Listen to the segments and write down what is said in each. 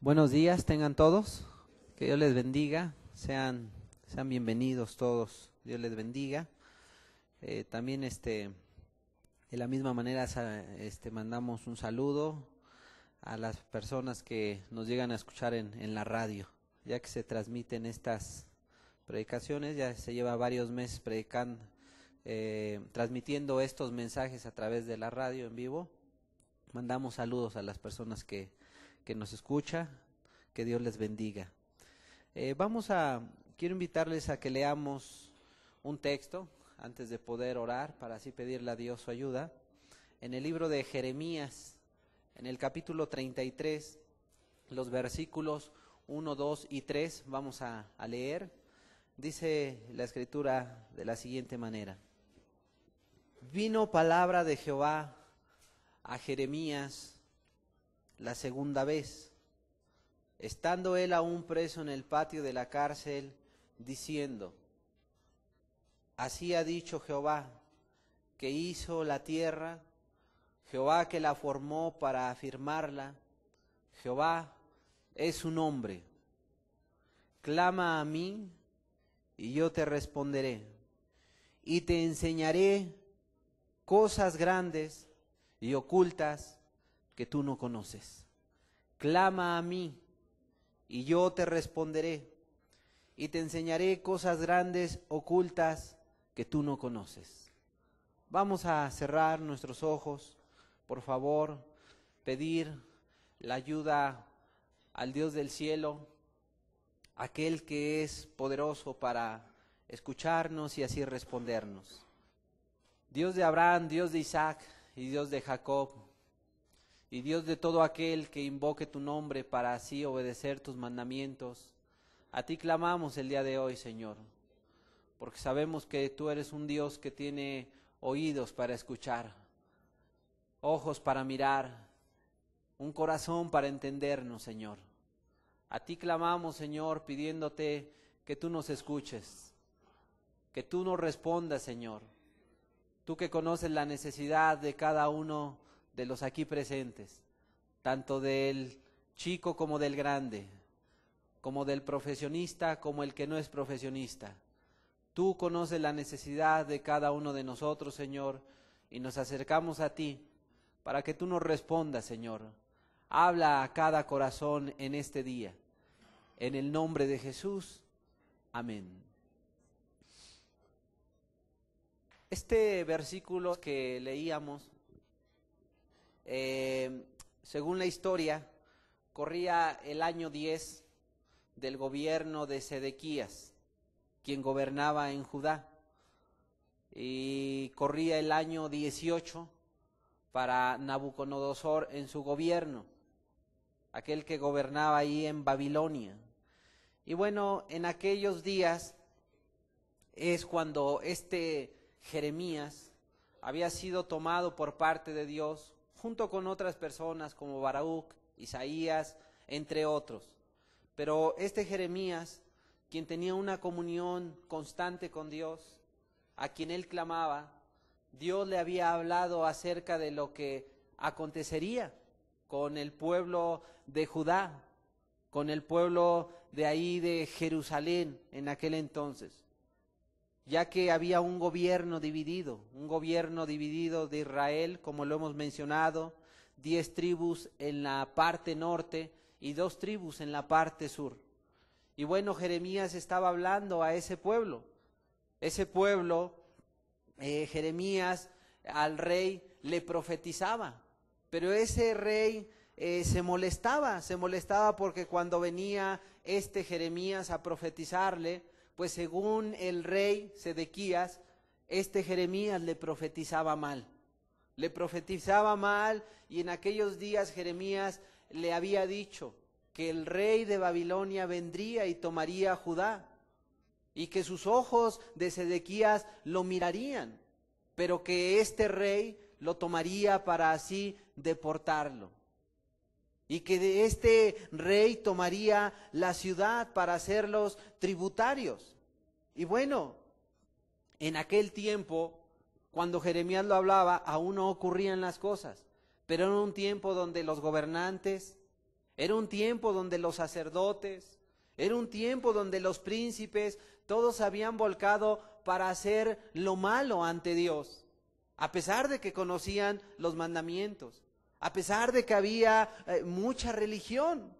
Buenos días tengan todos, que Dios les bendiga, sean, sean bienvenidos todos, Dios les bendiga. Eh, también este, de la misma manera este, mandamos un saludo a las personas que nos llegan a escuchar en, en la radio, ya que se transmiten estas predicaciones, ya se lleva varios meses predicando, eh, transmitiendo estos mensajes a través de la radio en vivo. Mandamos saludos a las personas que que nos escucha, que Dios les bendiga. Eh, vamos a, quiero invitarles a que leamos un texto antes de poder orar para así pedirle a Dios su ayuda. En el libro de Jeremías, en el capítulo 33, los versículos 1, 2 y 3 vamos a leer. Dice la escritura de la siguiente manera. Vino palabra de Jehová a Jeremías la segunda vez, estando él aún preso en el patio de la cárcel, diciendo, Así ha dicho Jehová, que hizo la tierra, Jehová que la formó para afirmarla, Jehová es un hombre, Clama a mí y yo te responderé, y te enseñaré cosas grandes y ocultas que tú no conoces. Clama a mí y yo te responderé y te enseñaré cosas grandes, ocultas, que tú no conoces. Vamos a cerrar nuestros ojos, por favor, pedir la ayuda al Dios del cielo, aquel que es poderoso para escucharnos y así respondernos. Dios de Abraham, Dios de Isaac y Dios de Jacob, y Dios de todo aquel que invoque tu nombre para así obedecer tus mandamientos, a ti clamamos el día de hoy, Señor, porque sabemos que tú eres un Dios que tiene oídos para escuchar, ojos para mirar, un corazón para entendernos, Señor. A ti clamamos, Señor, pidiéndote que tú nos escuches, que tú nos respondas, Señor. Tú que conoces la necesidad de cada uno de los aquí presentes, tanto del chico como del grande, como del profesionista como el que no es profesionista. Tú conoces la necesidad de cada uno de nosotros, Señor, y nos acercamos a ti para que tú nos respondas, Señor. Habla a cada corazón en este día. En el nombre de Jesús. Amén. Este versículo que leíamos eh, según la historia, corría el año 10 del gobierno de Sedequías, quien gobernaba en Judá, y corría el año 18 para Nabucodonosor en su gobierno, aquel que gobernaba ahí en Babilonia. Y bueno, en aquellos días es cuando este Jeremías había sido tomado por parte de Dios junto con otras personas como Baruch, Isaías, entre otros. Pero este Jeremías, quien tenía una comunión constante con Dios, a quien él clamaba, Dios le había hablado acerca de lo que acontecería con el pueblo de Judá, con el pueblo de ahí de Jerusalén en aquel entonces ya que había un gobierno dividido, un gobierno dividido de Israel, como lo hemos mencionado, diez tribus en la parte norte y dos tribus en la parte sur. Y bueno, Jeremías estaba hablando a ese pueblo. Ese pueblo, eh, Jeremías al rey le profetizaba, pero ese rey eh, se molestaba, se molestaba porque cuando venía este Jeremías a profetizarle, pues según el rey Sedequías, este Jeremías le profetizaba mal. Le profetizaba mal y en aquellos días Jeremías le había dicho que el rey de Babilonia vendría y tomaría a Judá y que sus ojos de Sedequías lo mirarían, pero que este rey lo tomaría para así deportarlo y que de este rey tomaría la ciudad para hacerlos tributarios. Y bueno, en aquel tiempo, cuando Jeremías lo hablaba, aún no ocurrían las cosas, pero era un tiempo donde los gobernantes, era un tiempo donde los sacerdotes, era un tiempo donde los príncipes, todos habían volcado para hacer lo malo ante Dios, a pesar de que conocían los mandamientos a pesar de que había eh, mucha religión.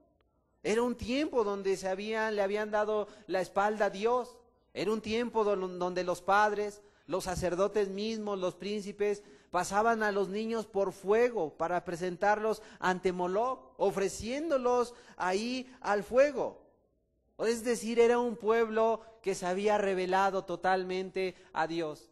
Era un tiempo donde se habían, le habían dado la espalda a Dios. Era un tiempo donde los padres, los sacerdotes mismos, los príncipes, pasaban a los niños por fuego para presentarlos ante Moloch, ofreciéndolos ahí al fuego. Es decir, era un pueblo que se había revelado totalmente a Dios.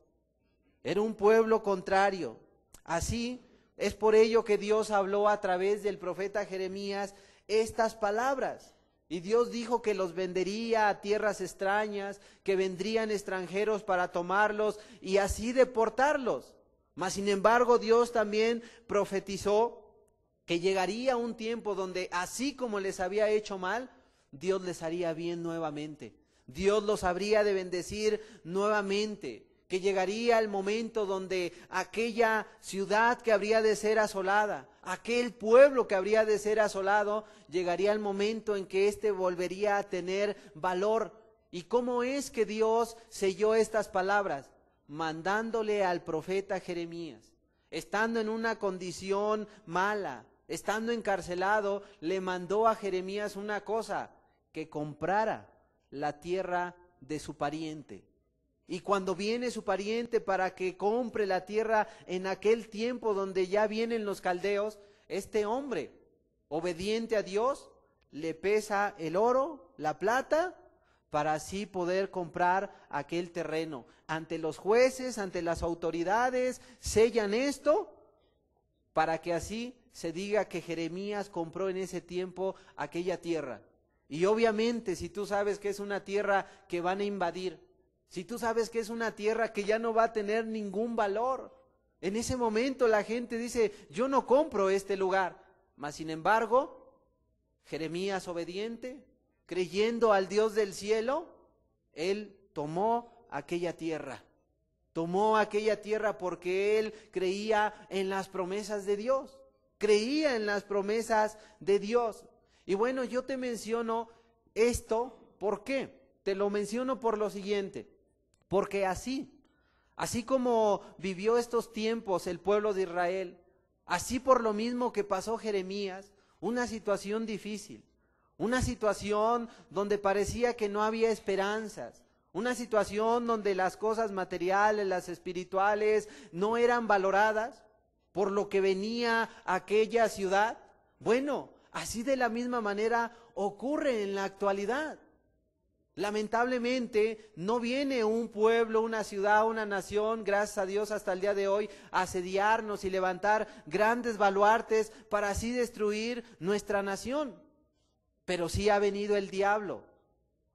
Era un pueblo contrario. Así, es por ello que Dios habló a través del profeta Jeremías estas palabras. Y Dios dijo que los vendería a tierras extrañas, que vendrían extranjeros para tomarlos y así deportarlos. Mas sin embargo Dios también profetizó que llegaría un tiempo donde así como les había hecho mal, Dios les haría bien nuevamente. Dios los habría de bendecir nuevamente que llegaría el momento donde aquella ciudad que habría de ser asolada, aquel pueblo que habría de ser asolado, llegaría el momento en que éste volvería a tener valor. ¿Y cómo es que Dios selló estas palabras? Mandándole al profeta Jeremías, estando en una condición mala, estando encarcelado, le mandó a Jeremías una cosa, que comprara la tierra de su pariente y cuando viene su pariente para que compre la tierra en aquel tiempo donde ya vienen los caldeos, este hombre, obediente a Dios, le pesa el oro, la plata, para así poder comprar aquel terreno. Ante los jueces, ante las autoridades, sellan esto para que así se diga que Jeremías compró en ese tiempo aquella tierra. Y obviamente, si tú sabes que es una tierra que van a invadir, si tú sabes que es una tierra que ya no va a tener ningún valor. En ese momento la gente dice, yo no compro este lugar. Mas sin embargo, Jeremías obediente, creyendo al Dios del cielo, él tomó aquella tierra. Tomó aquella tierra porque él creía en las promesas de Dios. Creía en las promesas de Dios. Y bueno, yo te menciono esto, ¿por qué? Te lo menciono por lo siguiente. Porque así, así como vivió estos tiempos el pueblo de Israel, así por lo mismo que pasó Jeremías, una situación difícil, una situación donde parecía que no había esperanzas, una situación donde las cosas materiales, las espirituales, no eran valoradas por lo que venía aquella ciudad. Bueno, así de la misma manera ocurre en la actualidad. Lamentablemente no viene un pueblo, una ciudad, una nación, gracias a Dios hasta el día de hoy, a asediarnos y levantar grandes baluartes para así destruir nuestra nación. Pero sí ha venido el diablo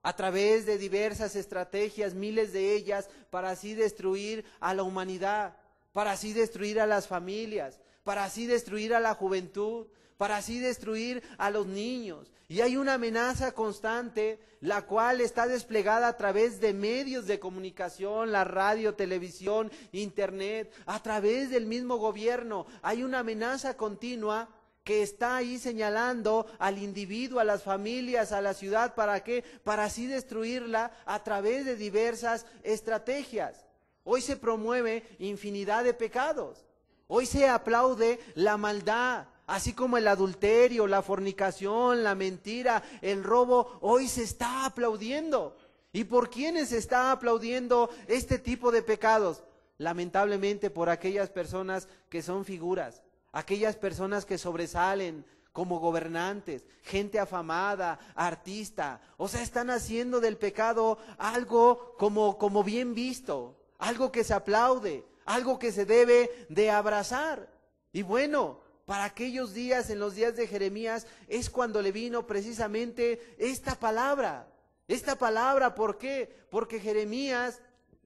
a través de diversas estrategias, miles de ellas, para así destruir a la humanidad, para así destruir a las familias, para así destruir a la juventud, para así destruir a los niños, y hay una amenaza constante, la cual está desplegada a través de medios de comunicación, la radio, televisión, internet, a través del mismo gobierno. Hay una amenaza continua que está ahí señalando al individuo, a las familias, a la ciudad, ¿para qué? Para así destruirla a través de diversas estrategias. Hoy se promueve infinidad de pecados. Hoy se aplaude la maldad, Así como el adulterio, la fornicación, la mentira, el robo, hoy se está aplaudiendo. ¿Y por quiénes se está aplaudiendo este tipo de pecados? Lamentablemente por aquellas personas que son figuras, aquellas personas que sobresalen como gobernantes, gente afamada, artista. O sea, están haciendo del pecado algo como, como bien visto, algo que se aplaude, algo que se debe de abrazar. Y bueno, para aquellos días, en los días de Jeremías, es cuando le vino precisamente esta palabra. Esta palabra, ¿por qué? Porque Jeremías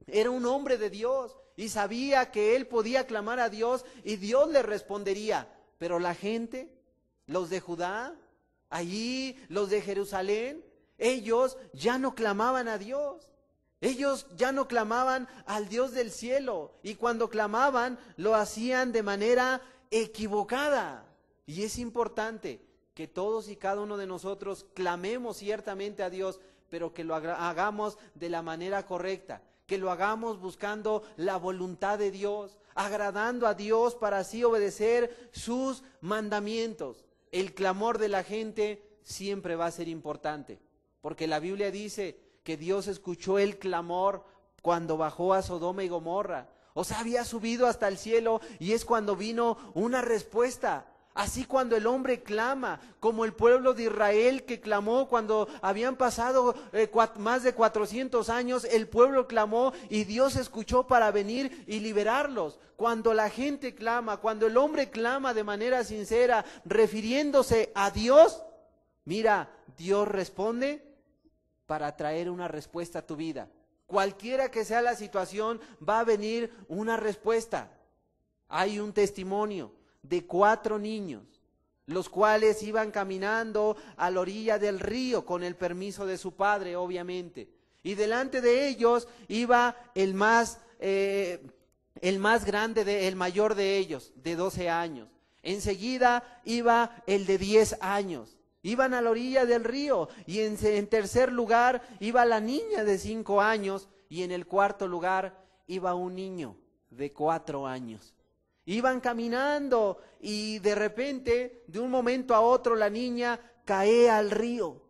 era un hombre de Dios y sabía que él podía clamar a Dios y Dios le respondería. Pero la gente, los de Judá, allí, los de Jerusalén, ellos ya no clamaban a Dios. Ellos ya no clamaban al Dios del cielo y cuando clamaban lo hacían de manera equivocada. Y es importante que todos y cada uno de nosotros clamemos ciertamente a Dios, pero que lo hagamos de la manera correcta, que lo hagamos buscando la voluntad de Dios, agradando a Dios para así obedecer sus mandamientos. El clamor de la gente siempre va a ser importante, porque la Biblia dice que Dios escuchó el clamor cuando bajó a Sodoma y Gomorra o sea, había subido hasta el cielo y es cuando vino una respuesta. Así cuando el hombre clama, como el pueblo de Israel que clamó cuando habían pasado eh, más de 400 años, el pueblo clamó y Dios escuchó para venir y liberarlos. Cuando la gente clama, cuando el hombre clama de manera sincera, refiriéndose a Dios, mira, Dios responde para traer una respuesta a tu vida. Cualquiera que sea la situación, va a venir una respuesta. Hay un testimonio de cuatro niños, los cuales iban caminando a la orilla del río con el permiso de su padre, obviamente. Y delante de ellos iba el más, eh, el más grande, de, el mayor de ellos, de 12 años. Enseguida iba el de 10 años. Iban a la orilla del río y en, tercer lugar iba la niña de cinco años y en el cuarto lugar iba un niño de cuatro años. Iban caminando y de repente, de un momento a otro, la niña cae al río.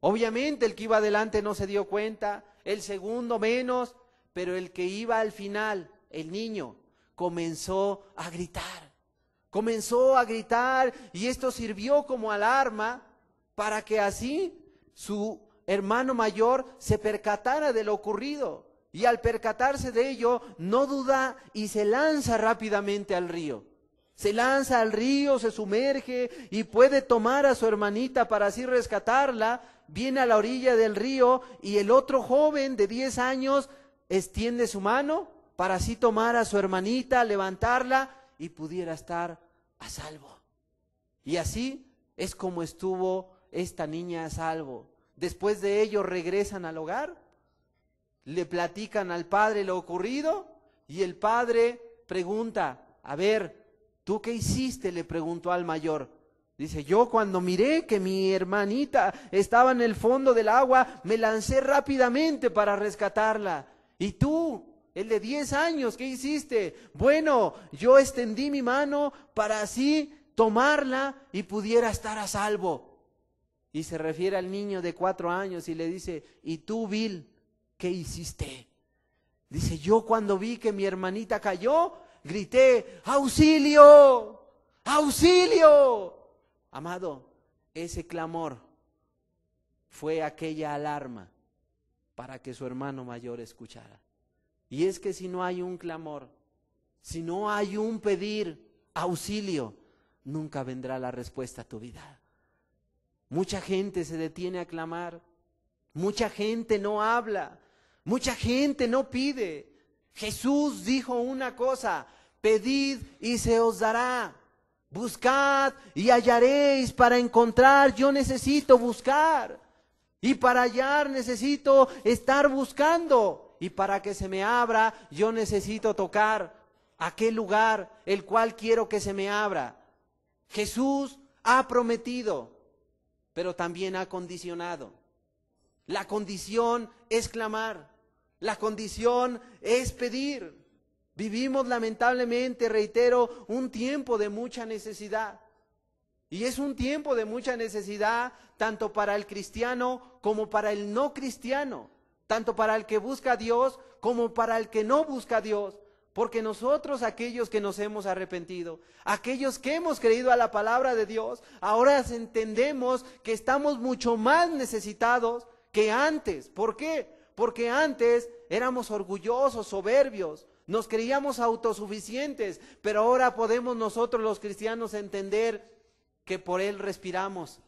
Obviamente el que iba adelante no se dio cuenta, el segundo menos, pero el que iba al final, el niño, comenzó a gritar. Comenzó a gritar y esto sirvió como alarma para que así su hermano mayor se percatara de lo ocurrido. Y al percatarse de ello, no duda y se lanza rápidamente al río. Se lanza al río, se sumerge y puede tomar a su hermanita para así rescatarla. Viene a la orilla del río y el otro joven de 10 años extiende su mano para así tomar a su hermanita, levantarla y pudiera estar a salvo. Y así es como estuvo esta niña a salvo. Después de ello regresan al hogar, le platican al padre lo ocurrido y el padre pregunta, a ver, ¿tú qué hiciste? le preguntó al mayor. Dice, yo cuando miré que mi hermanita estaba en el fondo del agua, me lancé rápidamente para rescatarla. ¿Y tú? El de 10 años, ¿qué hiciste? Bueno, yo extendí mi mano para así tomarla y pudiera estar a salvo. Y se refiere al niño de cuatro años y le dice, ¿y tú, Bill, qué hiciste? Dice, yo cuando vi que mi hermanita cayó, grité, auxilio, auxilio. Amado, ese clamor fue aquella alarma para que su hermano mayor escuchara. Y es que si no hay un clamor, si no hay un pedir auxilio, nunca vendrá la respuesta a tu vida. Mucha gente se detiene a clamar. Mucha gente no habla. Mucha gente no pide. Jesús dijo una cosa, pedid y se os dará. Buscad y hallaréis para encontrar. Yo necesito buscar. Y para hallar necesito estar buscando. Y para que se me abra, yo necesito tocar aquel lugar el cual quiero que se me abra. Jesús ha prometido pero también ha condicionado. La condición es clamar, la condición es pedir. Vivimos lamentablemente, reitero, un tiempo de mucha necesidad. Y es un tiempo de mucha necesidad tanto para el cristiano como para el no cristiano, tanto para el que busca a Dios como para el que no busca a Dios. Porque nosotros, aquellos que nos hemos arrepentido, aquellos que hemos creído a la palabra de Dios, ahora entendemos que estamos mucho más necesitados que antes. ¿Por qué? Porque antes éramos orgullosos, soberbios, nos creíamos autosuficientes, pero ahora podemos nosotros los cristianos entender que por Él respiramos,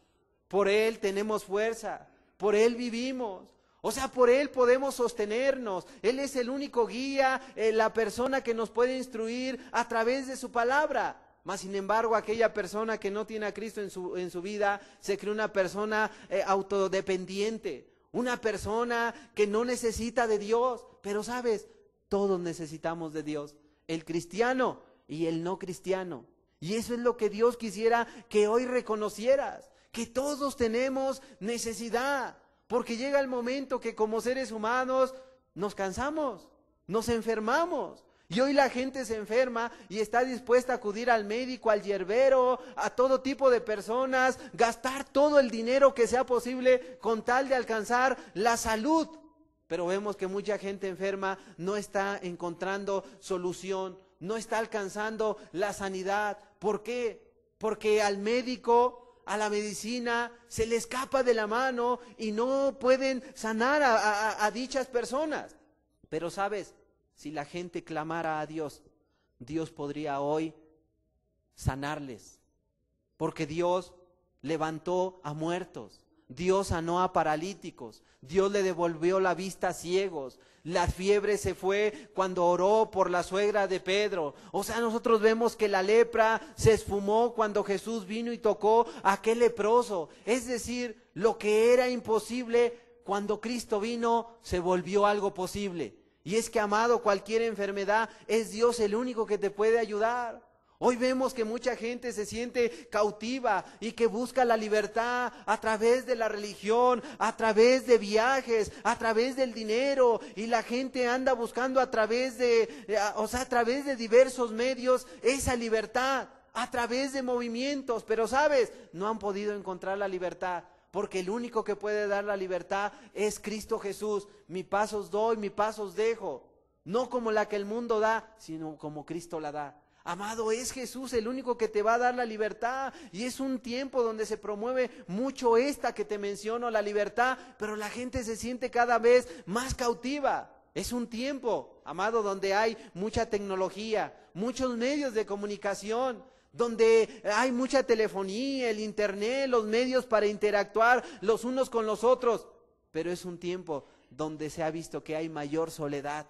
por Él tenemos fuerza, por Él vivimos, o sea, por Él podemos sostenernos. Él es el único guía, eh, la persona que nos puede instruir a través de su palabra. Mas, sin embargo, aquella persona que no tiene a Cristo en su, en su vida se cree una persona eh, autodependiente, una persona que no necesita de Dios. Pero, ¿sabes? Todos necesitamos de Dios. El cristiano y el no cristiano. Y eso es lo que Dios quisiera que hoy reconocieras, que todos tenemos necesidad. Porque llega el momento que como seres humanos nos cansamos, nos enfermamos. Y hoy la gente se enferma y está dispuesta a acudir al médico, al yerbero, a todo tipo de personas, gastar todo el dinero que sea posible con tal de alcanzar la salud. Pero vemos que mucha gente enferma no está encontrando solución, no está alcanzando la sanidad. ¿Por qué? Porque al médico a la medicina, se le escapa de la mano y no pueden sanar a, dichas personas. Pero sabes, si la gente clamara a Dios, Dios podría hoy sanarles, porque Dios levantó a muertos. Dios sanó a paralíticos, Dios le devolvió la vista a ciegos, la fiebre se fue cuando oró por la suegra de Pedro. O sea, nosotros vemos que la lepra se esfumó cuando Jesús vino y tocó a aquel leproso. Es decir, lo que era imposible cuando Cristo vino se volvió algo posible. Y es que, amado, cualquier enfermedad es Dios el único que te puede ayudar. Hoy vemos que mucha gente se siente cautiva y que busca la libertad a través de la religión, a través de viajes, a través del dinero y la gente anda buscando a través de, eh, o sea, a través de diversos medios esa libertad, a través de movimientos, pero sabes, no han podido encontrar la libertad porque el único que puede dar la libertad es Cristo Jesús. Mi os doy, mi pasos dejo. No como la que el mundo da, sino como Cristo la da. Amado, es Jesús el único que te va a dar la libertad y es un tiempo donde se promueve mucho esta que te menciono, la libertad, pero la gente se siente cada vez más cautiva. Es un tiempo, amado, donde hay mucha tecnología, muchos medios de comunicación, donde hay mucha telefonía, el internet, los medios para interactuar los unos con los otros, pero es un tiempo donde se ha visto que hay mayor soledad,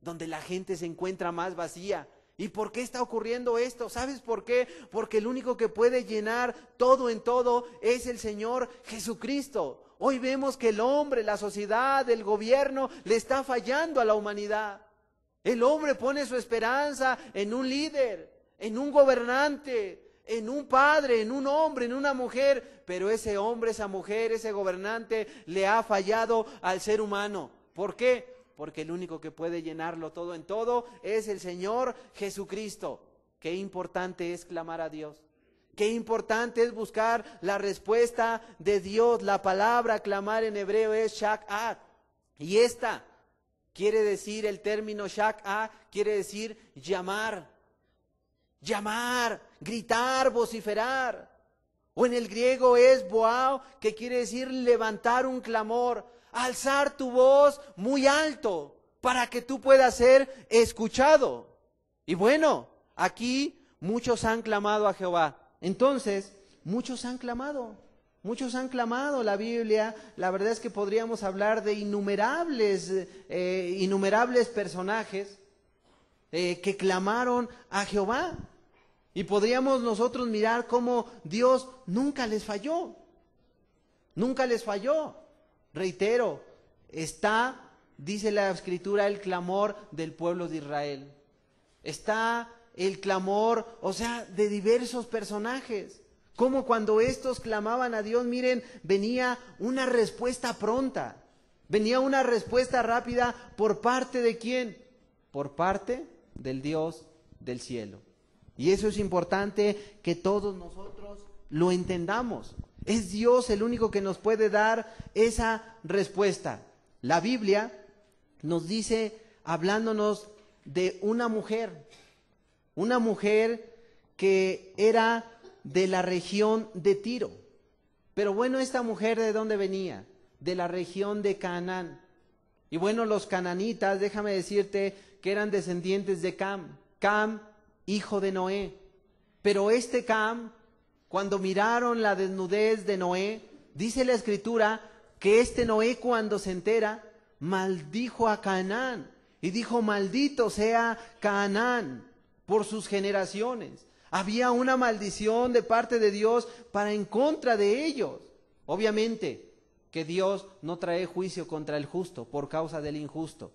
donde la gente se encuentra más vacía, ¿Y por qué está ocurriendo esto? ¿Sabes por qué? Porque el único que puede llenar todo en todo es el Señor Jesucristo. Hoy vemos que el hombre, la sociedad, el gobierno le está fallando a la humanidad. El hombre pone su esperanza en un líder, en un gobernante, en un padre, en un hombre, en una mujer, pero ese hombre, esa mujer, ese gobernante le ha fallado al ser humano. ¿Por qué? porque el único que puede llenarlo todo en todo es el Señor Jesucristo. Qué importante es clamar a Dios. Qué importante es buscar la respuesta de Dios. La palabra clamar en hebreo es shak'at. Y esta quiere decir, el término shak'at quiere decir llamar. Llamar, gritar, vociferar. O en el griego es boao, que quiere decir levantar un clamor alzar tu voz muy alto para que tú puedas ser escuchado. Y bueno, aquí muchos han clamado a Jehová. Entonces, muchos han clamado. Muchos han clamado la Biblia. La verdad es que podríamos hablar de innumerables, eh, innumerables personajes eh, que clamaron a Jehová. Y podríamos nosotros mirar cómo Dios nunca les falló. Nunca les falló. Reitero, está, dice la escritura, el clamor del pueblo de Israel. Está el clamor, o sea, de diversos personajes. Como cuando estos clamaban a Dios, miren, venía una respuesta pronta. Venía una respuesta rápida por parte de quién? Por parte del Dios del cielo. Y eso es importante que todos nosotros lo entendamos. Es Dios el único que nos puede dar esa respuesta. La Biblia nos dice, hablándonos de una mujer, una mujer que era de la región de Tiro. Pero bueno, esta mujer de dónde venía? De la región de Canaán. Y bueno, los cananitas, déjame decirte que eran descendientes de Cam, Cam, hijo de Noé. Pero este Cam cuando miraron la desnudez de Noé, dice la escritura que este Noé cuando se entera, maldijo a Canaán y dijo, maldito sea Canaán por sus generaciones. Había una maldición de parte de Dios para en contra de ellos. Obviamente que Dios no trae juicio contra el justo por causa del injusto.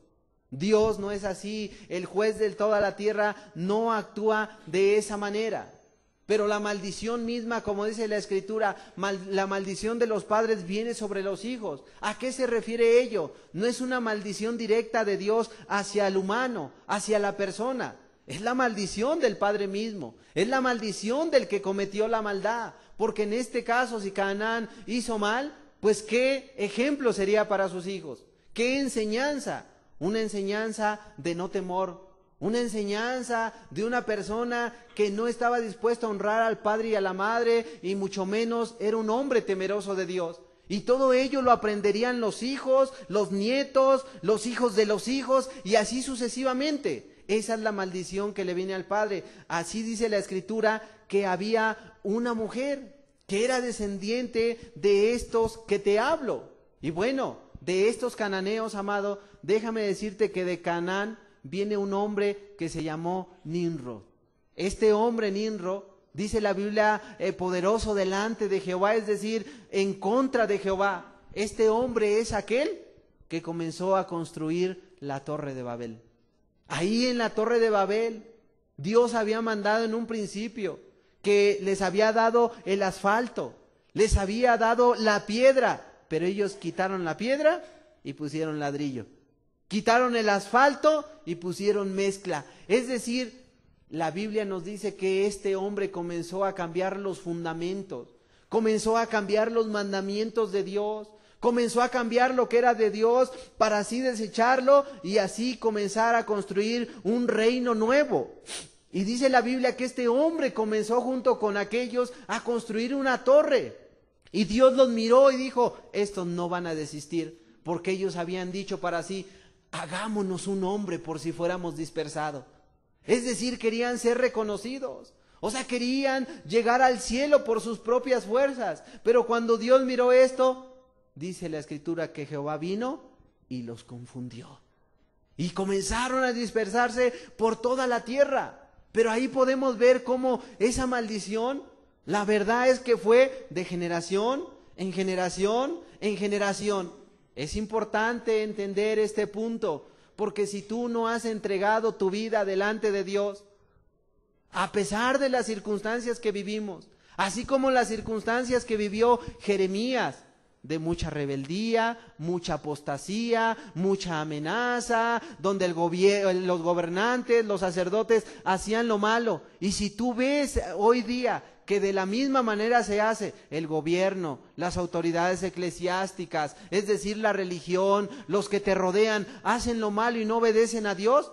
Dios no es así, el juez de toda la tierra no actúa de esa manera. Pero la maldición misma, como dice la escritura, la maldición de los padres viene sobre los hijos. ¿A qué se refiere ello? No es una maldición directa de Dios hacia el humano, hacia la persona. Es la maldición del padre mismo. Es la maldición del que cometió la maldad. Porque en este caso, si Canaán hizo mal, pues qué ejemplo sería para sus hijos. ¿Qué enseñanza? Una enseñanza de no temor una enseñanza de una persona que no estaba dispuesta a honrar al padre y a la madre y mucho menos era un hombre temeroso de Dios. Y todo ello lo aprenderían los hijos, los nietos, los hijos de los hijos y así sucesivamente. Esa es la maldición que le viene al padre. Así dice la escritura que había una mujer que era descendiente de estos que te hablo. Y bueno, de estos cananeos, amado, déjame decirte que de Canaán viene un hombre que se llamó Ninro. Este hombre Ninro, dice la Biblia, eh, poderoso delante de Jehová, es decir, en contra de Jehová. Este hombre es aquel que comenzó a construir la torre de Babel. Ahí en la torre de Babel, Dios había mandado en un principio que les había dado el asfalto, les había dado la piedra, pero ellos quitaron la piedra y pusieron ladrillo. Quitaron el asfalto y pusieron mezcla. Es decir, la Biblia nos dice que este hombre comenzó a cambiar los fundamentos, comenzó a cambiar los mandamientos de Dios, comenzó a cambiar lo que era de Dios para así desecharlo y así comenzar a construir un reino nuevo. Y dice la Biblia que este hombre comenzó junto con aquellos a construir una torre. Y Dios los miró y dijo, estos no van a desistir, porque ellos habían dicho para sí, hagámonos un hombre por si fuéramos dispersados. Es decir, querían ser reconocidos. O sea, querían llegar al cielo por sus propias fuerzas. Pero cuando Dios miró esto, dice la escritura que Jehová vino y los confundió. Y comenzaron a dispersarse por toda la tierra. Pero ahí podemos ver cómo esa maldición, la verdad es que fue de generación en generación en generación. Es importante entender este punto, porque si tú no has entregado tu vida delante de Dios, a pesar de las circunstancias que vivimos, así como las circunstancias que vivió Jeremías, de mucha rebeldía, mucha apostasía, mucha amenaza, donde los gobernantes, los sacerdotes hacían lo malo. Y si tú ves hoy día que de la misma manera se hace el gobierno, las autoridades eclesiásticas, es decir, la religión, los que te rodean, hacen lo malo y no obedecen a Dios,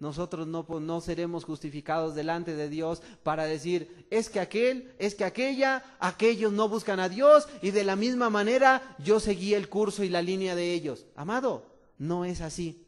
nosotros no, pues, no, seremos justificados delante de Dios para decir, es que aquel, es que aquella, aquellos no buscan a Dios y de la misma manera yo seguí el curso y la línea de ellos. Amado, no es así,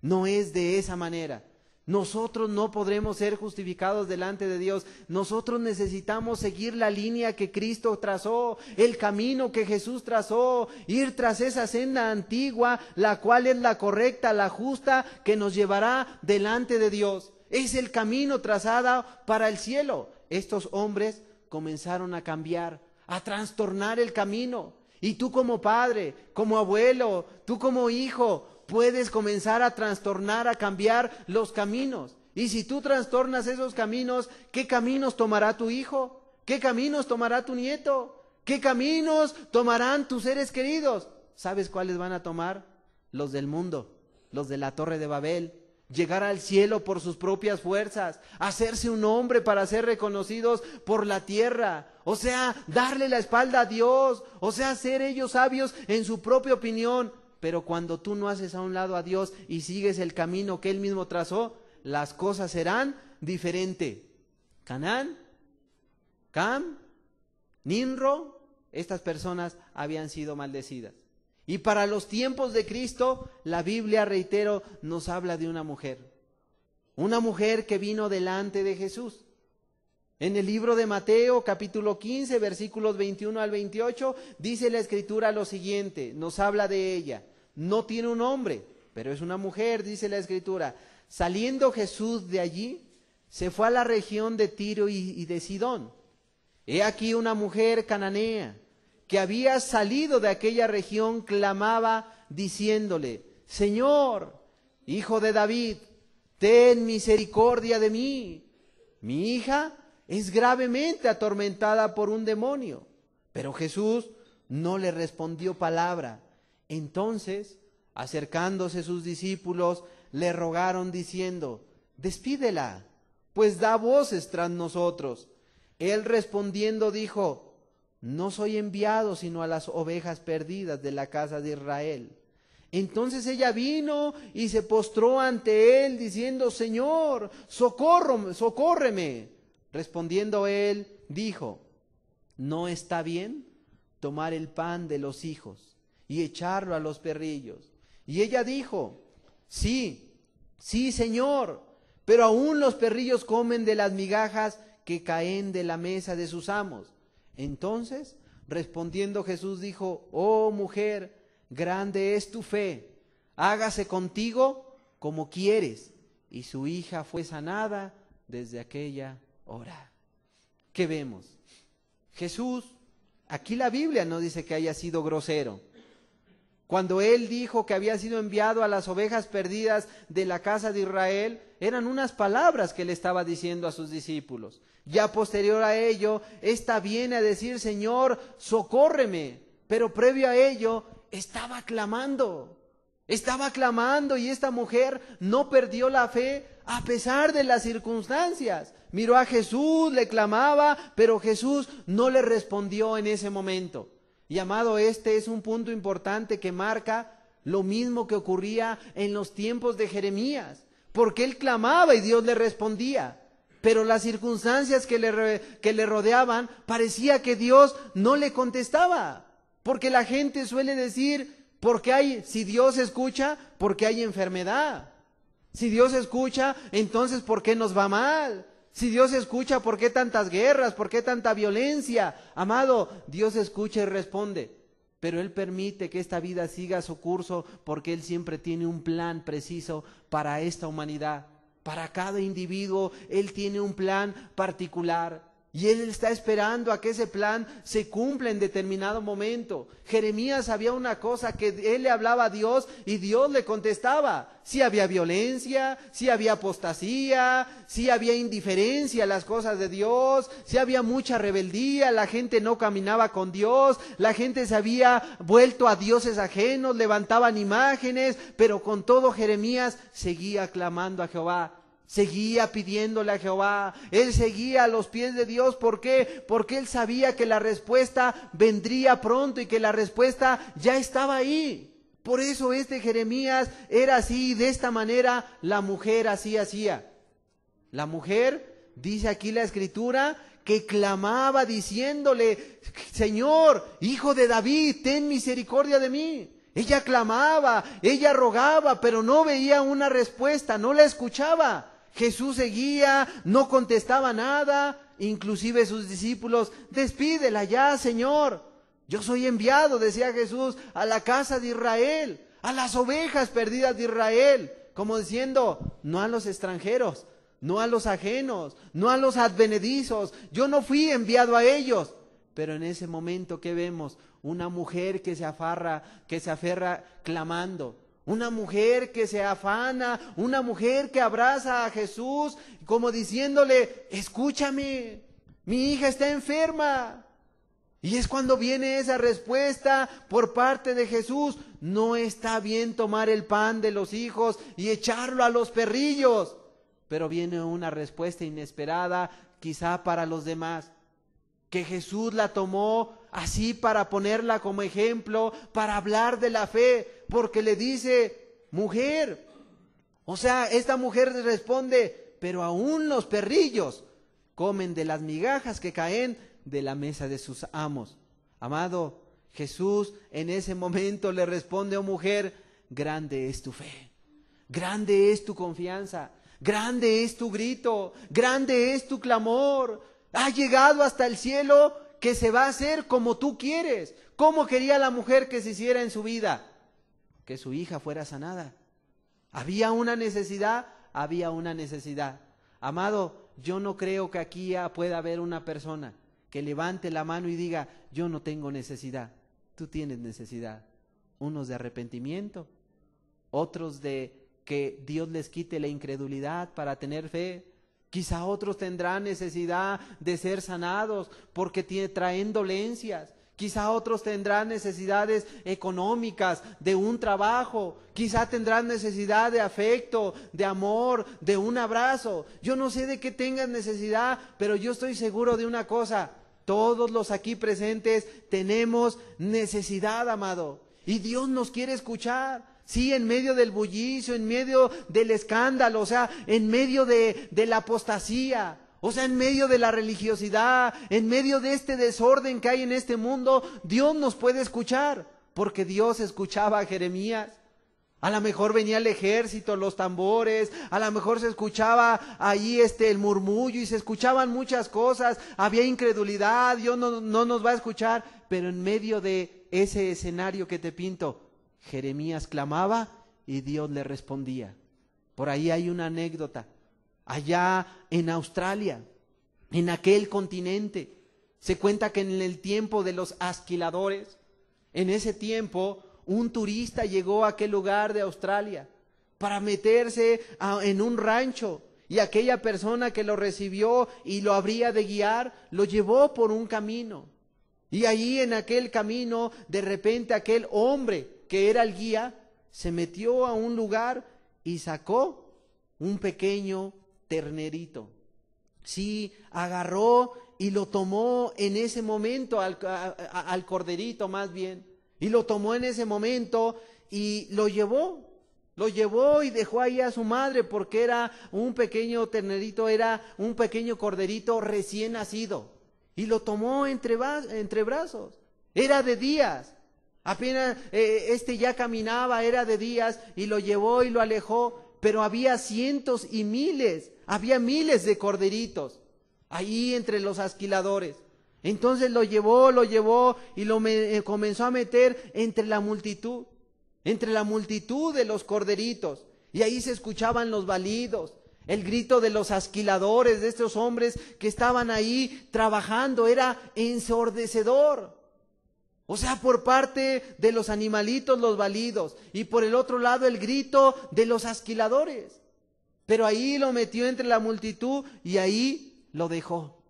no es de esa manera. Nosotros no podremos ser justificados delante de Dios. Nosotros necesitamos seguir la línea que Cristo trazó, el camino que Jesús trazó, ir tras esa senda antigua, la cual es la correcta, la justa, que nos llevará delante de Dios. Es el camino trazado para el cielo. Estos hombres comenzaron a cambiar, a trastornar el camino. Y tú como padre, como abuelo, tú como hijo, puedes comenzar a trastornar, a cambiar los caminos. Y si tú trastornas esos caminos, ¿qué caminos tomará tu hijo? ¿Qué caminos tomará tu nieto? ¿Qué caminos tomarán tus seres queridos? ¿Sabes cuáles van a tomar? Los del mundo, los de la torre de Babel. Llegar al cielo por sus propias fuerzas, hacerse un hombre para ser reconocidos por la tierra, o sea, darle la espalda a Dios, o sea, ser ellos sabios en su propia opinión, pero cuando tú no haces a un lado a Dios y sigues el camino que Él mismo trazó, las cosas serán diferentes. Canaán, Cam, Ninro, estas personas habían sido maldecidas. Y para los tiempos de Cristo, la Biblia, reitero, nos habla de una mujer. Una mujer que vino delante de Jesús. En el libro de Mateo, capítulo 15, versículos 21 al 28, dice la escritura lo siguiente, nos habla de ella. No tiene un hombre, pero es una mujer, dice la escritura. Saliendo Jesús de allí, se fue a la región de Tiro y, de Sidón. He aquí una mujer cananea que había salido de aquella región clamaba diciéndole, Señor, hijo de David, ten misericordia de mí. Mi hija es gravemente atormentada por un demonio. Pero Jesús no le respondió palabra. Entonces, acercándose sus discípulos, le rogaron diciendo, despídela, pues da voces tras nosotros. Él respondiendo dijo, no soy enviado sino a las ovejas perdidas de la casa de Israel. Entonces ella vino y se postró ante él diciendo, Señor, socórreme, socórreme. Respondiendo él, dijo, ¿no está bien tomar el pan de los hijos y echarlo a los perrillos. Y ella dijo, sí, sí, Señor, pero aún los perrillos comen de las migajas que caen de la mesa de sus amos. Entonces, respondiendo Jesús, dijo, oh mujer, grande es tu fe, hágase contigo como quieres. Y su hija fue sanada desde aquella hora. ¿Qué vemos? Jesús, aquí la Biblia no dice que haya sido grosero. Cuando él dijo que había sido enviado a las ovejas perdidas de la casa de Israel, eran unas palabras que le estaba diciendo a sus discípulos. Ya posterior a ello, ésta viene a decir, Señor, socórreme. Pero previo a ello, estaba clamando. Estaba clamando y esta mujer no perdió la fe a pesar de las circunstancias. Miró a Jesús, le clamaba, pero Jesús no le respondió en ese momento. Llamado este es un punto importante que marca lo mismo que ocurría en los tiempos de Jeremías, porque él clamaba y Dios le respondía. Pero las circunstancias que le, que le rodeaban parecía que Dios no le contestaba. Porque la gente suele decir, qué hay, si Dios escucha, porque hay enfermedad. Si Dios escucha, entonces ¿por qué nos va mal? Si Dios escucha, ¿por qué tantas guerras? ¿Por qué tanta violencia? Amado, Dios escucha y responde. Pero Él permite que esta vida siga su curso porque Él siempre tiene un plan preciso para esta humanidad. Para cada individuo, Él tiene un plan particular. Y él está esperando a que ese plan se cumpla en determinado momento. Jeremías había una cosa que él le hablaba a Dios y Dios le contestaba. Si había violencia, si había apostasía, si había indiferencia a las cosas de Dios, si había mucha rebeldía, la gente no caminaba con Dios, la gente se había vuelto a dioses ajenos, levantaban imágenes, pero con todo Jeremías seguía clamando a Jehová. Seguía pidiéndole a Jehová, él seguía a los pies de Dios, ¿por qué? Porque él sabía que la respuesta vendría pronto y que la respuesta ya estaba ahí. Por eso este Jeremías era así, de esta manera la mujer así hacía. La mujer, dice aquí la escritura, que clamaba diciéndole, Señor, hijo de David, ten misericordia de mí. Ella clamaba, ella rogaba, pero no veía una respuesta, no la escuchaba. Jesús seguía, no contestaba nada, inclusive sus discípulos, despídela ya, Señor. Yo soy enviado, decía Jesús, a la casa de Israel, a las ovejas perdidas de Israel, como diciendo, no a los extranjeros, no a los ajenos, no a los advenedizos, yo no fui enviado a ellos. Pero en ese momento que vemos una mujer que se afarra, que se aferra clamando, una mujer que se afana, una mujer que abraza a Jesús como diciéndole, escúchame, mi hija está enferma. Y es cuando viene esa respuesta por parte de Jesús, no está bien tomar el pan de los hijos y echarlo a los perrillos. Pero viene una respuesta inesperada quizá para los demás que Jesús la tomó así para ponerla como ejemplo, para hablar de la fe, porque le dice, mujer, o sea, esta mujer le responde, pero aún los perrillos comen de las migajas que caen de la mesa de sus amos. Amado, Jesús en ese momento le responde, oh mujer, grande es tu fe, grande es tu confianza, grande es tu grito, grande es tu clamor, ha llegado hasta el cielo que se va a hacer como tú quieres. ¿Cómo quería la mujer que se hiciera en su vida? Que su hija fuera sanada. Había una necesidad, había una necesidad. Amado, yo no creo que aquí pueda haber una persona que levante la mano y diga, yo no tengo necesidad. Tú tienes necesidad. Unos de arrepentimiento, otros de que Dios les quite la incredulidad para tener fe, Quizá otros tendrán necesidad de ser sanados porque traen dolencias. Quizá otros tendrán necesidades económicas, de un trabajo. Quizá tendrán necesidad de afecto, de amor, de un abrazo. Yo no sé de qué tengan necesidad, pero yo estoy seguro de una cosa. Todos los aquí presentes tenemos necesidad, amado. Y Dios nos quiere escuchar. Sí, en medio del bullicio, en medio del escándalo, o sea, en medio de, la apostasía, o sea, en medio de la religiosidad, en medio de este desorden que hay en este mundo, Dios nos puede escuchar, porque Dios escuchaba a Jeremías. A lo mejor venía el ejército, los tambores, a lo mejor se escuchaba ahí este el murmullo y se escuchaban muchas cosas, había incredulidad, Dios no, no nos va a escuchar, pero en medio de ese escenario que te pinto, Jeremías clamaba y Dios le respondía. Por ahí hay una anécdota. Allá en Australia, en aquel continente, se cuenta que en el tiempo de los asquiladores, en ese tiempo, un turista llegó a aquel lugar de Australia para meterse en un rancho y aquella persona que lo recibió y lo habría de guiar, lo llevó por un camino. Y allí en aquel camino, de repente aquel hombre que era el guía, se metió a un lugar y sacó un pequeño ternerito. Sí, agarró y lo tomó en ese momento al, al corderito más bien. Y lo tomó en ese momento y lo llevó. Lo llevó y dejó ahí a su madre porque era un pequeño ternerito, era un pequeño corderito recién nacido. Y lo tomó entre, entre brazos. Era de días. Apenas eh, este ya caminaba, era de días, y lo llevó y lo alejó, pero había cientos y miles, había miles de corderitos ahí entre los asquiladores. Entonces lo llevó, lo llevó y lo eh, comenzó a meter entre la multitud, entre la multitud de los corderitos. Y ahí se escuchaban los balidos, el grito de los asquiladores, de estos hombres que estaban ahí trabajando, era ensordecedor. O sea, por parte de los animalitos, los validos, y por el otro lado el grito de los asquiladores. Pero ahí lo metió entre la multitud y ahí lo dejó.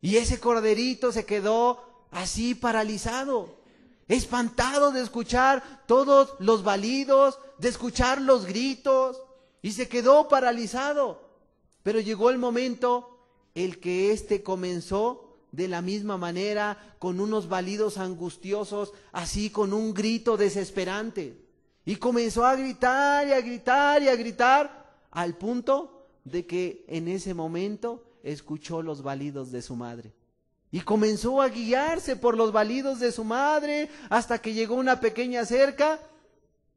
Y ese corderito se quedó así paralizado, espantado de escuchar todos los validos, de escuchar los gritos, y se quedó paralizado. Pero llegó el momento el que éste comenzó de la misma manera, con unos balidos angustiosos, así con un grito desesperante. Y comenzó a gritar y a gritar y a gritar, al punto de que en ese momento escuchó los balidos de su madre. Y comenzó a guiarse por los balidos de su madre hasta que llegó una pequeña cerca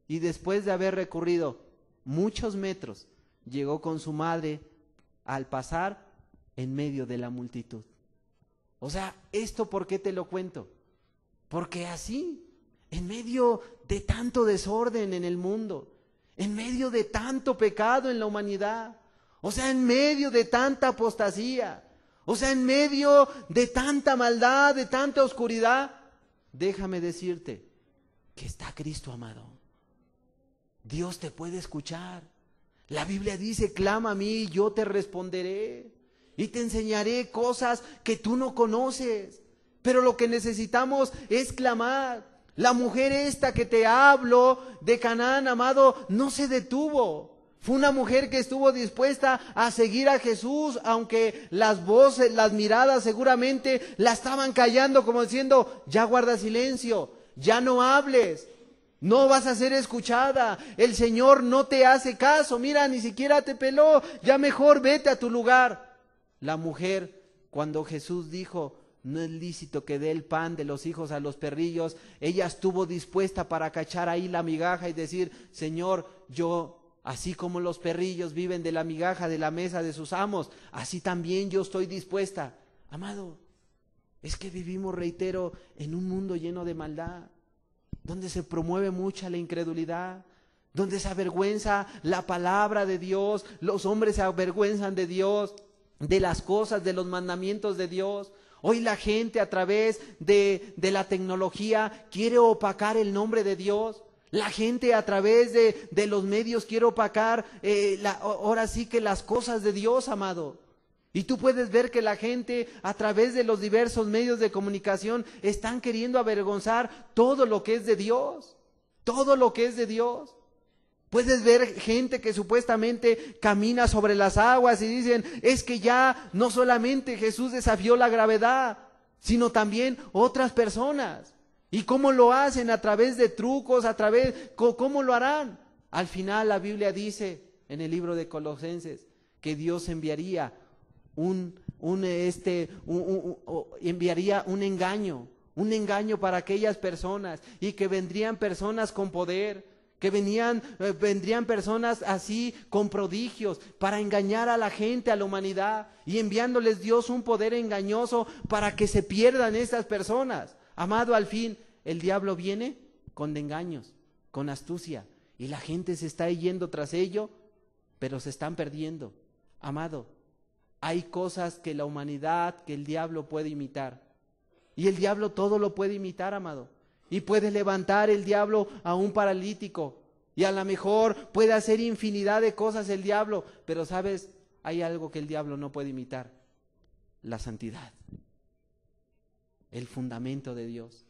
y después de haber recorrido muchos metros, llegó con su madre al pasar en medio de la multitud. O sea, ¿esto por qué te lo cuento? Porque así, en medio de tanto desorden en el mundo, en medio de tanto pecado en la humanidad, o sea, en medio de tanta apostasía, o sea, en medio de tanta maldad, de tanta oscuridad, déjame decirte que está Cristo amado. Dios te puede escuchar. La Biblia dice, clama a mí, yo te responderé y te enseñaré cosas que tú no conoces. Pero lo que necesitamos es clamar. La mujer esta que te hablo de Canaán, amado, no se detuvo. Fue una mujer que estuvo dispuesta a seguir a Jesús, aunque las voces, las miradas seguramente la estaban callando como diciendo, ya guarda silencio, ya no hables, no vas a ser escuchada, el Señor no te hace caso, mira, ni siquiera te peló, ya mejor vete a tu lugar la mujer cuando Jesús dijo, no es lícito que dé el pan de los hijos a los perrillos, ella estuvo dispuesta para cachar ahí la migaja y decir, Señor, yo, así como los perrillos viven de la migaja de la mesa de sus amos, así también yo estoy dispuesta. Amado, es que vivimos, reitero, en un mundo lleno de maldad, donde se promueve mucha la incredulidad, donde se avergüenza la palabra de Dios, los hombres se avergüenzan de Dios de las cosas, de los mandamientos de Dios. Hoy la gente a través de, la tecnología quiere opacar el nombre de Dios. La gente a través de, los medios quiere opacar eh, ahora sí que las cosas de Dios, amado. Y tú puedes ver que la gente a través de los diversos medios de comunicación están queriendo avergonzar todo lo que es de Dios, todo lo que es de Dios. Puedes ver gente que supuestamente camina sobre las aguas y dicen, es que ya no solamente Jesús desafió la gravedad, sino también otras personas. ¿Y cómo lo hacen? A través de trucos, a través, ¿cómo lo harán? Al final la Biblia dice en el libro de Colosenses que Dios enviaría un, este, enviaría un engaño, un engaño para aquellas personas y que vendrían personas con poder, que venían, eh, vendrían personas así con prodigios para engañar a la gente, a la humanidad, y enviándoles Dios un poder engañoso para que se pierdan estas personas. Amado, al fin, el diablo viene con engaños, con astucia, y la gente se está yendo tras ello, pero se están perdiendo. Amado, hay cosas que la humanidad, que el diablo puede imitar. Y el diablo todo lo puede imitar, amado. Y puede levantar el diablo a un paralítico. Y a lo mejor puede hacer infinidad de cosas el diablo. Pero sabes, hay algo que el diablo no puede imitar. La santidad. El fundamento de Dios.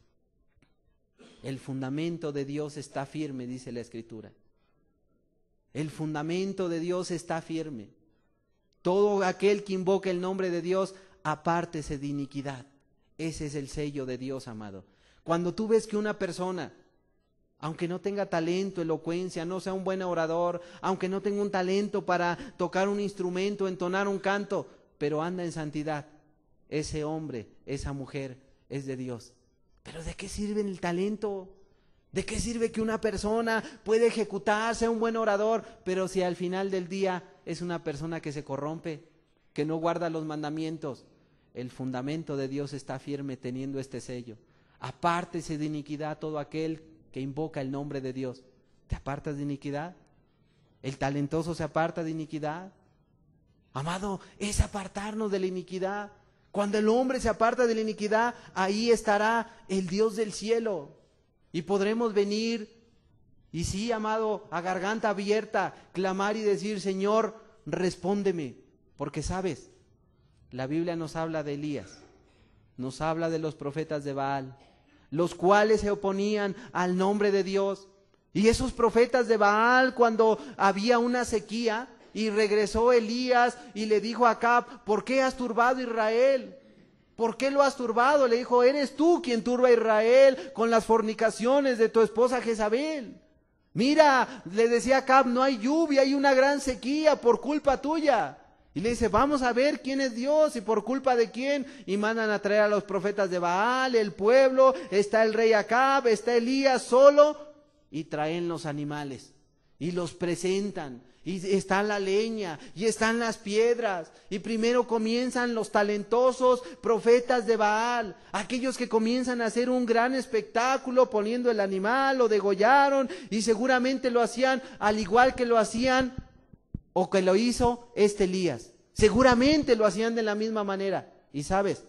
El fundamento de Dios está firme, dice la escritura. El fundamento de Dios está firme. Todo aquel que invoca el nombre de Dios, apártese de iniquidad. Ese es el sello de Dios, amado. Cuando tú ves que una persona, aunque no tenga talento, elocuencia, no sea un buen orador, aunque no tenga un talento para tocar un instrumento, entonar un canto, pero anda en santidad, ese hombre, esa mujer es de Dios. Pero ¿de qué sirve el talento? ¿De qué sirve que una persona puede ejecutarse, un buen orador, pero si al final del día es una persona que se corrompe, que no guarda los mandamientos? El fundamento de Dios está firme teniendo este sello apártese de iniquidad todo aquel que invoca el nombre de Dios. ¿Te apartas de iniquidad? ¿El talentoso se aparta de iniquidad? Amado, es apartarnos de la iniquidad. Cuando el hombre se aparta de la iniquidad, ahí estará el Dios del cielo. Y podremos venir, y sí, amado, a garganta abierta, clamar y decir, Señor, respóndeme. Porque sabes, la Biblia nos habla de Elías, nos habla de los profetas de Baal, los cuales se oponían al nombre de Dios. Y esos profetas de Baal, cuando había una sequía, y regresó Elías y le dijo a Cab: ¿por qué has turbado Israel? ¿Por qué lo has turbado? Le dijo, eres tú quien turba a Israel con las fornicaciones de tu esposa Jezabel. Mira, le decía Acab, no hay lluvia, hay una gran sequía por culpa tuya. Y le dice, vamos a ver quién es Dios y por culpa de quién. Y mandan a traer a los profetas de Baal, el pueblo, está el rey Acab, está Elías solo. Y traen los animales y los presentan. Y está la leña, y están las piedras, y primero comienzan los talentosos profetas de Baal, aquellos que comienzan a hacer un gran espectáculo poniendo el animal, lo degollaron, y seguramente lo hacían al igual que lo hacían o que lo hizo este Elías. Seguramente lo hacían de la misma manera. Y sabes,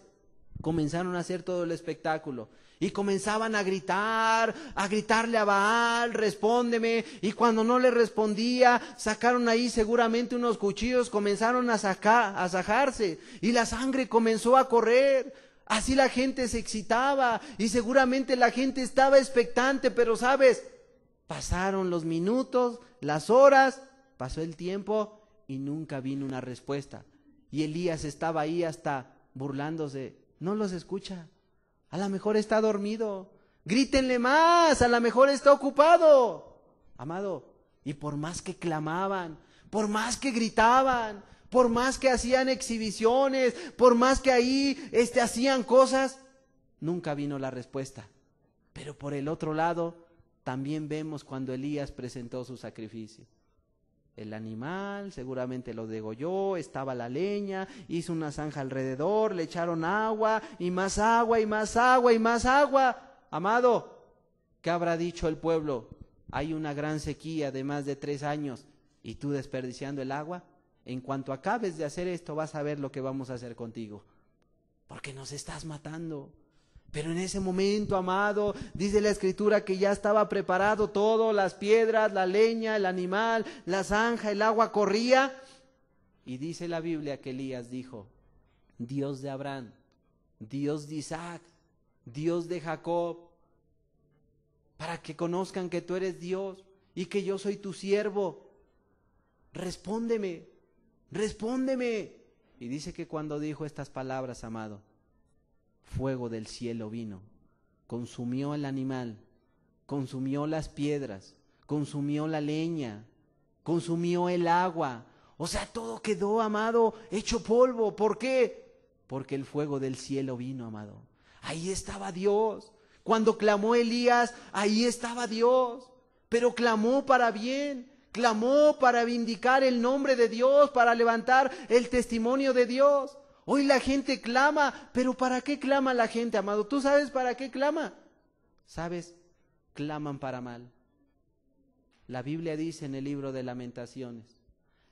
comenzaron a hacer todo el espectáculo. Y comenzaban a gritar, a gritarle a Baal, respóndeme. Y cuando no le respondía, sacaron ahí seguramente unos cuchillos, comenzaron a, sacar, a sajarse. Y la sangre comenzó a correr. Así la gente se excitaba. Y seguramente la gente estaba expectante. Pero sabes, pasaron los minutos, las horas, Pasó el tiempo y nunca vino una respuesta. Y Elías estaba ahí hasta burlándose. No los escucha. A lo mejor está dormido. Grítenle más. A lo mejor está ocupado. Amado, y por más que clamaban, por más que gritaban, por más que hacían exhibiciones, por más que ahí este, hacían cosas, nunca vino la respuesta. Pero por el otro lado, también vemos cuando Elías presentó su sacrificio el animal, seguramente lo degolló, estaba la leña, hizo una zanja alrededor, le echaron agua y más agua y más agua y más agua. Amado, ¿qué habrá dicho el pueblo? Hay una gran sequía de más de tres años y tú desperdiciando el agua. En cuanto acabes de hacer esto vas a ver lo que vamos a hacer contigo, porque nos estás matando. Pero en ese momento, amado, dice la escritura que ya estaba preparado todo, las piedras, la leña, el animal, la zanja, el agua corría. Y dice la Biblia que Elías dijo, Dios de Abraham, Dios de Isaac, Dios de Jacob, para que conozcan que tú eres Dios y que yo soy tu siervo. Respóndeme, respóndeme. Y dice que cuando dijo estas palabras, amado, fuego del cielo vino, consumió el animal, consumió las piedras, consumió la leña, consumió el agua. O sea, todo quedó, amado, hecho polvo. ¿Por qué? Porque el fuego del cielo vino, amado. Ahí estaba Dios. Cuando clamó Elías, ahí estaba Dios. Pero clamó para bien, clamó para vindicar el nombre de Dios, para levantar el testimonio de Dios. Hoy la gente clama, pero ¿para qué clama la gente, amado? ¿Tú sabes para qué clama? ¿Sabes? Claman para mal. La Biblia dice en el libro de lamentaciones,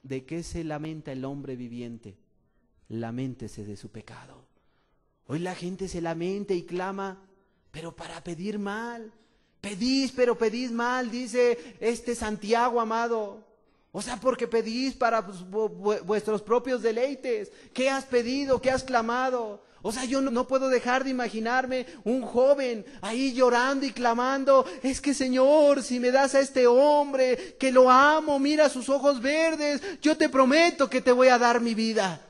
¿de qué se lamenta el hombre viviente? lamentese de su pecado. Hoy la gente se lamenta y clama, pero para pedir mal. Pedís, pero pedís mal, dice este Santiago amado. O sea, porque pedís para pues, vuestros propios deleites. ¿Qué has pedido? ¿Qué has clamado? O sea, yo no, puedo dejar de imaginarme un joven ahí llorando y clamando, es que Señor, si me das a este hombre, que lo amo, mira sus ojos verdes, yo te prometo que te voy a dar mi vida.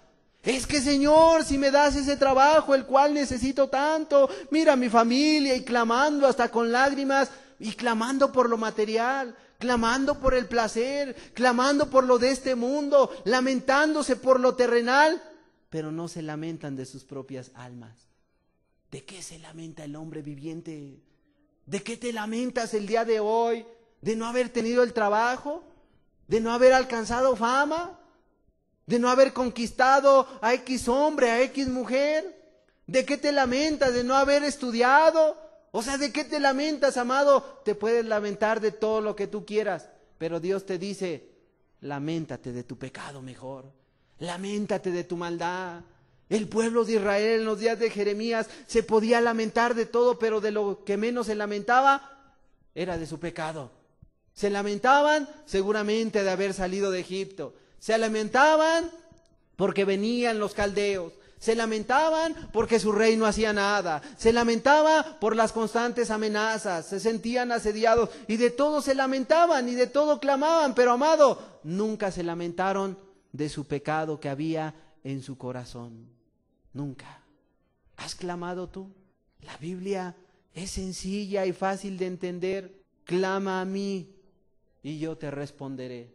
Es que Señor, si me das ese trabajo, el cual necesito tanto, mira mi familia y clamando hasta con lágrimas y clamando por lo material clamando por el placer, clamando por lo de este mundo, lamentándose por lo terrenal, pero no se lamentan de sus propias almas. ¿De qué se lamenta el hombre viviente? ¿De qué te lamentas el día de hoy? ¿De no haber tenido el trabajo? ¿De no haber alcanzado fama? ¿De no haber conquistado a X hombre, a X mujer? ¿De qué te lamentas? ¿De no haber estudiado? O sea, ¿de qué te lamentas, amado? Te puedes lamentar de todo lo que tú quieras, pero Dios te dice, lamentate de tu pecado mejor, lamentate de tu maldad. El pueblo de Israel en los días de Jeremías se podía lamentar de todo, pero de lo que menos se lamentaba era de su pecado. Se lamentaban seguramente de haber salido de Egipto. Se lamentaban porque venían los caldeos. Se lamentaban porque su rey no hacía nada. Se lamentaba por las constantes amenazas. Se sentían asediados y de todo se lamentaban y de todo clamaban. Pero amado, nunca se lamentaron de su pecado que había en su corazón. Nunca. ¿Has clamado tú? La Biblia es sencilla y fácil de entender. Clama a mí y yo te responderé.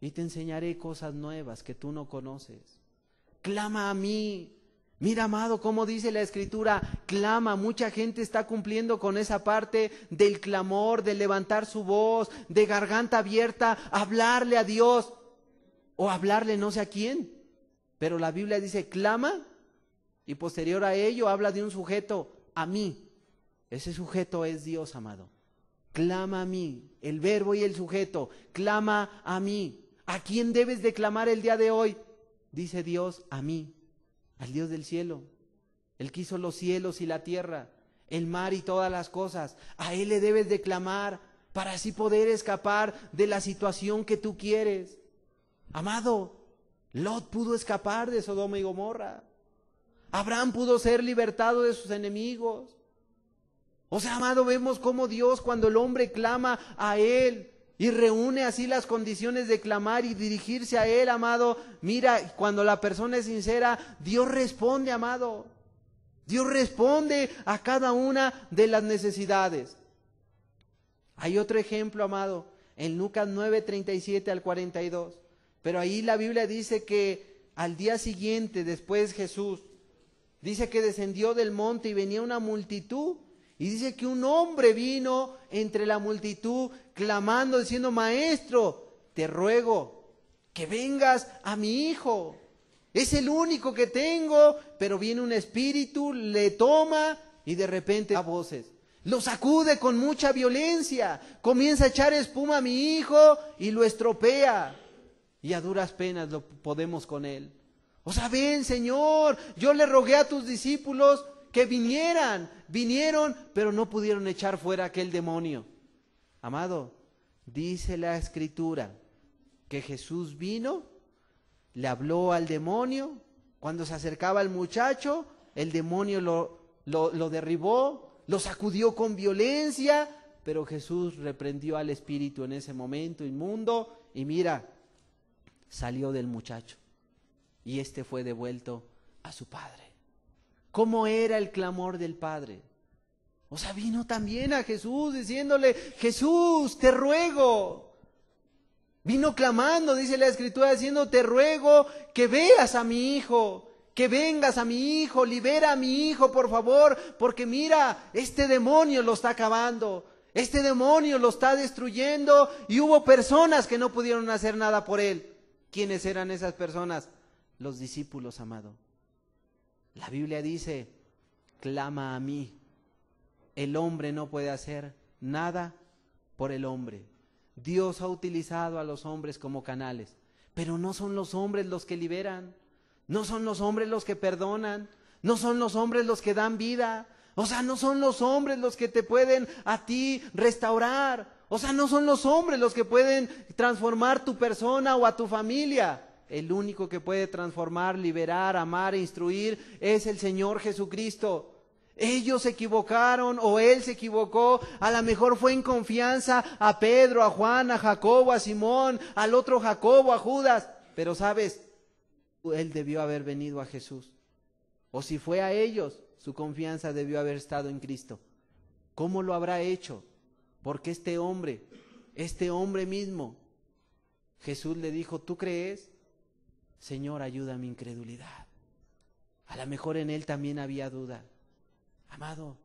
Y te enseñaré cosas nuevas que tú no conoces. Clama a mí Mira, amado, cómo dice la escritura, clama, mucha gente está cumpliendo con esa parte del clamor, de levantar su voz, de garganta abierta, hablarle a Dios o hablarle no sé a quién. Pero la Biblia dice, clama y posterior a ello habla de un sujeto, a mí. Ese sujeto es Dios, amado. Clama a mí, el verbo y el sujeto, clama a mí. ¿A quién debes de clamar el día de hoy? Dice Dios, a mí al Dios del cielo, el que hizo los cielos y la tierra, el mar y todas las cosas. A Él le debes de clamar para así poder escapar de la situación que tú quieres. Amado, Lot pudo escapar de Sodoma y Gomorra. Abraham pudo ser libertado de sus enemigos. O sea, amado, vemos cómo Dios, cuando el hombre clama a Él, y reúne así las condiciones de clamar y dirigirse a Él, amado. Mira, cuando la persona es sincera, Dios responde, amado. Dios responde a cada una de las necesidades. Hay otro ejemplo, amado, en Lucas 9, 37 al 42. Pero ahí la Biblia dice que al día siguiente, después Jesús, dice que descendió del monte y venía una multitud y dice que un hombre vino entre la multitud clamando, diciendo, maestro, te ruego que vengas a mi hijo. Es el único que tengo, pero viene un espíritu, le toma y de repente a voces. Lo sacude con mucha violencia, comienza a echar espuma a mi hijo y lo estropea. Y a duras penas lo podemos con él. O sea, ven, Señor, yo le rogué a tus discípulos que vinieran. Vinieron, pero no pudieron echar fuera aquel demonio. Amado, dice la escritura que Jesús vino, le habló al demonio, cuando se acercaba al muchacho, el demonio lo, derribó, lo sacudió con violencia, pero Jesús reprendió al espíritu en ese momento inmundo y mira, salió del muchacho y este fue devuelto a su padre. ¿Cómo era el clamor del Padre? O sea, vino también a Jesús diciéndole, Jesús, te ruego. Vino clamando, dice la escritura, diciendo, te ruego que veas a mi hijo, que vengas a mi hijo, libera a mi hijo, por favor, porque mira, este demonio lo está acabando, este demonio lo está destruyendo y hubo personas que no pudieron hacer nada por él. ¿Quiénes eran esas personas? Los discípulos, amado. La Biblia dice, clama a mí. El hombre no puede hacer nada por el hombre. Dios ha utilizado a los hombres como canales, pero no son los hombres los que liberan, no son los hombres los que perdonan, no son los hombres los que dan vida, o sea, no son los hombres los que te pueden a ti restaurar, o sea, no son los hombres los que pueden transformar tu persona o a tu familia. El único que puede transformar, liberar, amar, e instruir es el Señor Jesucristo. Ellos se equivocaron o él se equivocó. A lo mejor fue en confianza a Pedro, a Juan, a Jacobo, a Simón, al otro Jacobo, a Judas. Pero sabes, él debió haber venido a Jesús. O si fue a ellos, su confianza debió haber estado en Cristo. ¿Cómo lo habrá hecho? Porque este hombre, este hombre mismo, Jesús le dijo, ¿tú crees? Señor, ayuda a mi incredulidad. A lo mejor en él también había duda. Amado,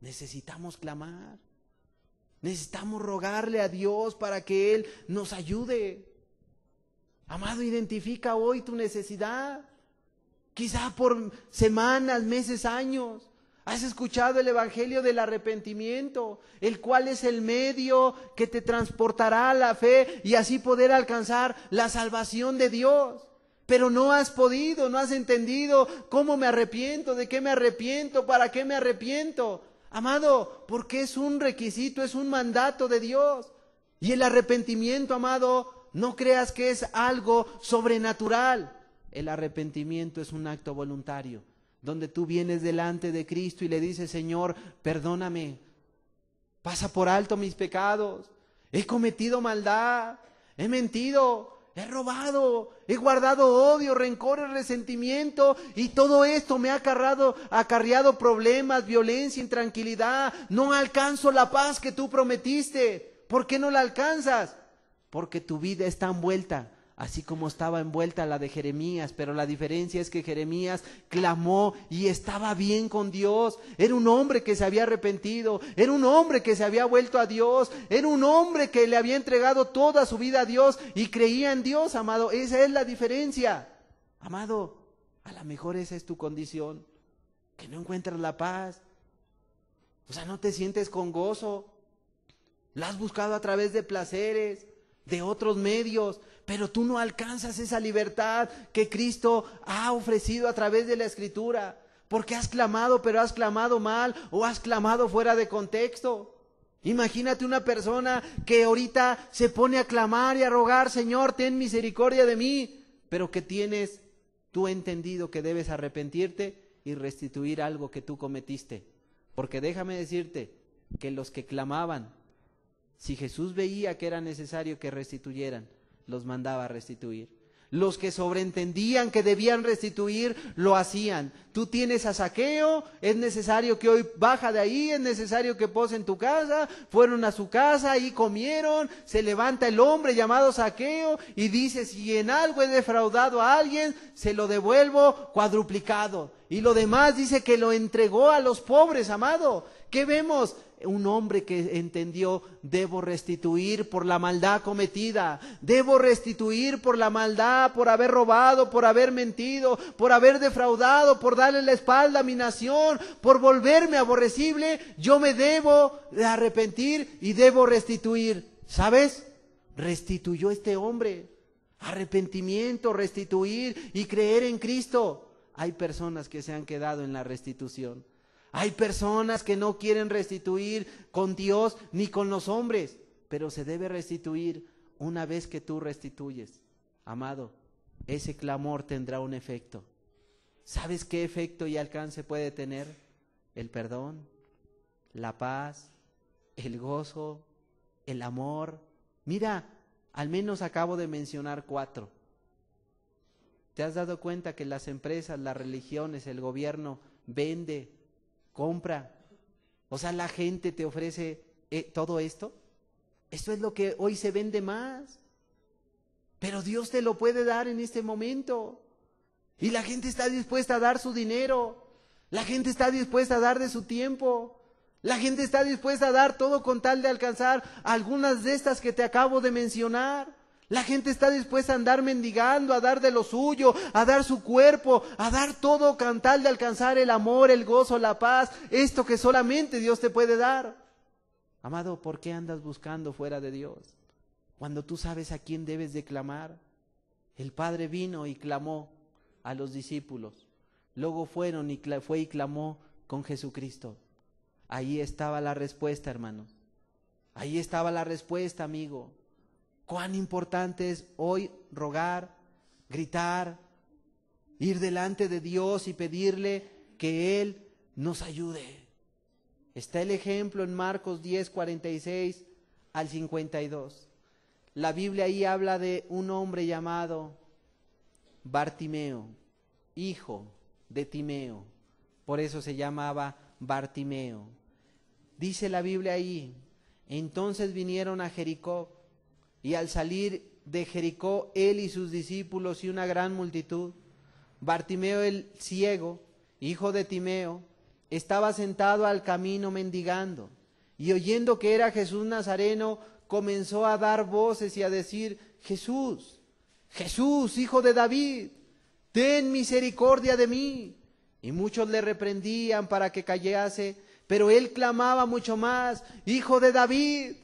necesitamos clamar. Necesitamos rogarle a Dios para que Él nos ayude. Amado, identifica hoy tu necesidad. Quizá por semanas, meses, años. Has escuchado el Evangelio del arrepentimiento, el cual es el medio que te transportará a la fe y así poder alcanzar la salvación de Dios pero no has podido, no has entendido cómo me arrepiento, de qué me arrepiento, para qué me arrepiento. Amado, porque es un requisito, es un mandato de Dios. Y el arrepentimiento, amado, no creas que es algo sobrenatural. El arrepentimiento es un acto voluntario, donde tú vienes delante de Cristo y le dices, Señor, perdóname, pasa por alto mis pecados, he cometido maldad, he mentido, He robado, he guardado odio, y resentimiento y todo esto me ha acarrado, acarreado problemas, violencia, intranquilidad. No alcanzo la paz que tú prometiste. ¿Por qué no la alcanzas? Porque tu vida está envuelta así como estaba envuelta la de Jeremías, pero la diferencia es que Jeremías clamó y estaba bien con Dios, era un hombre que se había arrepentido, era un hombre que se había vuelto a Dios, era un hombre que le había entregado toda su vida a Dios y creía en Dios, amado, esa es la diferencia. Amado, a lo mejor esa es tu condición, que no encuentras la paz, o sea, no te sientes con gozo, la has buscado a través de placeres, de otros medios, pero tú no alcanzas esa libertad que Cristo ha ofrecido a través de la escritura, porque has clamado, pero has clamado mal o has clamado fuera de contexto. Imagínate una persona que ahorita se pone a clamar y a rogar, Señor, ten misericordia de mí, pero que tienes tú entendido que debes arrepentirte y restituir algo que tú cometiste. Porque déjame decirte que los que clamaban, si Jesús veía que era necesario que restituyeran, los mandaba a restituir. Los que sobreentendían que debían restituir, lo hacían. Tú tienes a saqueo, es necesario que hoy baja de ahí, es necesario que pose en tu casa. Fueron a su casa y comieron. Se levanta el hombre llamado saqueo y dice, si en algo he defraudado a alguien, se lo devuelvo cuadruplicado. Y lo demás dice que lo entregó a los pobres, amado. ¿Qué vemos? Un hombre que entendió, debo restituir por la maldad cometida, debo restituir por la maldad, por haber robado, por haber mentido, por haber defraudado, por darle la espalda a mi nación, por volverme aborrecible, yo me debo de arrepentir y debo restituir. ¿Sabes? Restituyó este hombre. Arrepentimiento, restituir y creer en Cristo. Hay personas que se han quedado en la restitución hay personas que no quieren restituir con Dios ni con los hombres, pero se debe restituir una vez que tú restituyes. Amado, ese clamor tendrá un efecto. ¿Sabes qué efecto y alcance puede tener? El perdón, la paz, el gozo, el amor. Mira, al menos acabo de mencionar cuatro. ¿Te has dado cuenta que las empresas, las religiones, el gobierno vende compra. O sea, la gente te ofrece eh, todo esto. Esto es lo que hoy se vende más. Pero Dios te lo puede dar en este momento. Y la gente está dispuesta a dar su dinero. La gente está dispuesta a dar de su tiempo. La gente está dispuesta a dar todo con tal de alcanzar algunas de estas que te acabo de mencionar. La gente está dispuesta a andar mendigando, a dar de lo suyo, a dar su cuerpo, a dar todo cantal de alcanzar el amor, el gozo, la paz, esto que solamente Dios te puede dar. Amado, ¿por qué andas buscando fuera de Dios? Cuando tú sabes a quién debes de clamar. El Padre vino y clamó a los discípulos. Luego fueron y fue y clamó con Jesucristo. Ahí estaba la respuesta, hermano. Ahí estaba la respuesta, amigo cuán importante es hoy rogar, gritar, ir delante de Dios y pedirle que Él nos ayude. Está el ejemplo en Marcos 10, 46 al 52. La Biblia ahí habla de un hombre llamado Bartimeo, hijo de Timeo. Por eso se llamaba Bartimeo. Dice la Biblia ahí, entonces vinieron a Jericó y al salir de Jericó, él y sus discípulos y una gran multitud, Bartimeo el ciego, hijo de Timeo, estaba sentado al camino mendigando, y oyendo que era Jesús Nazareno, comenzó a dar voces y a decir, Jesús, Jesús, hijo de David, ten misericordia de mí. Y muchos le reprendían para que callase, pero él clamaba mucho más, Hijo de David,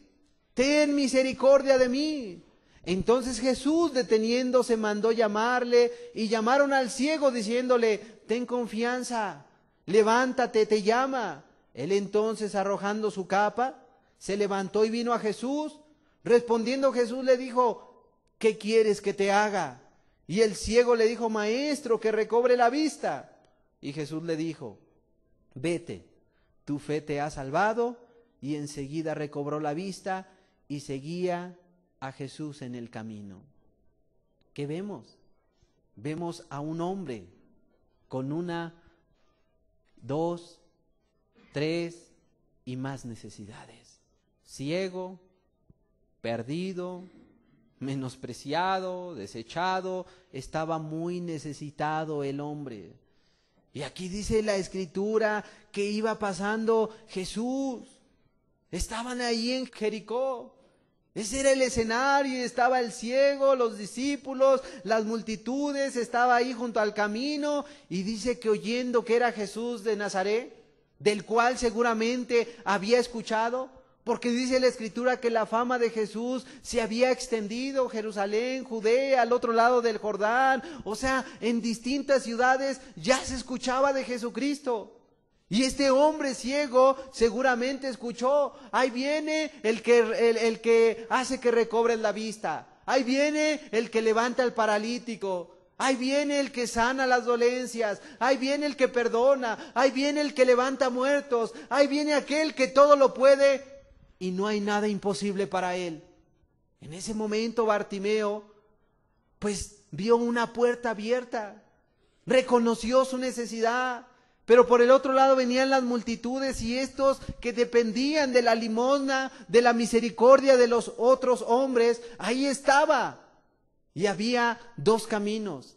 ten misericordia de mí. Entonces Jesús, deteniéndose, mandó llamarle y llamaron al ciego diciéndole, ten confianza, levántate, te llama. Él entonces, arrojando su capa, se levantó y vino a Jesús. Respondiendo Jesús le dijo, ¿qué quieres que te haga? Y el ciego le dijo, Maestro, que recobre la vista. Y Jesús le dijo, vete, tu fe te ha salvado. Y enseguida recobró la vista y seguía a Jesús en el camino. ¿Qué vemos? Vemos a un hombre con una, dos, tres y más necesidades. Ciego, perdido, menospreciado, desechado, estaba muy necesitado el hombre. Y aquí dice la escritura que iba pasando Jesús. Estaban ahí en Jericó. Ese era el escenario, estaba el ciego, los discípulos, las multitudes, estaba ahí junto al camino y dice que oyendo que era Jesús de Nazaret, del cual seguramente había escuchado, porque dice la escritura que la fama de Jesús se había extendido, Jerusalén, Judea, al otro lado del Jordán, o sea, en distintas ciudades ya se escuchaba de Jesucristo. Y este hombre ciego seguramente escuchó, ahí viene el que, el, que hace que recobren la vista, ahí viene el que levanta al paralítico, ahí viene el que sana las dolencias, ahí viene el que perdona, ahí viene el que levanta muertos, ahí viene aquel que todo lo puede y no hay nada imposible para él. En ese momento Bartimeo pues vio una puerta abierta, reconoció su necesidad pero por el otro lado venían las multitudes y estos que dependían de la limosna, de la misericordia de los otros hombres, ahí estaba. Y había dos caminos.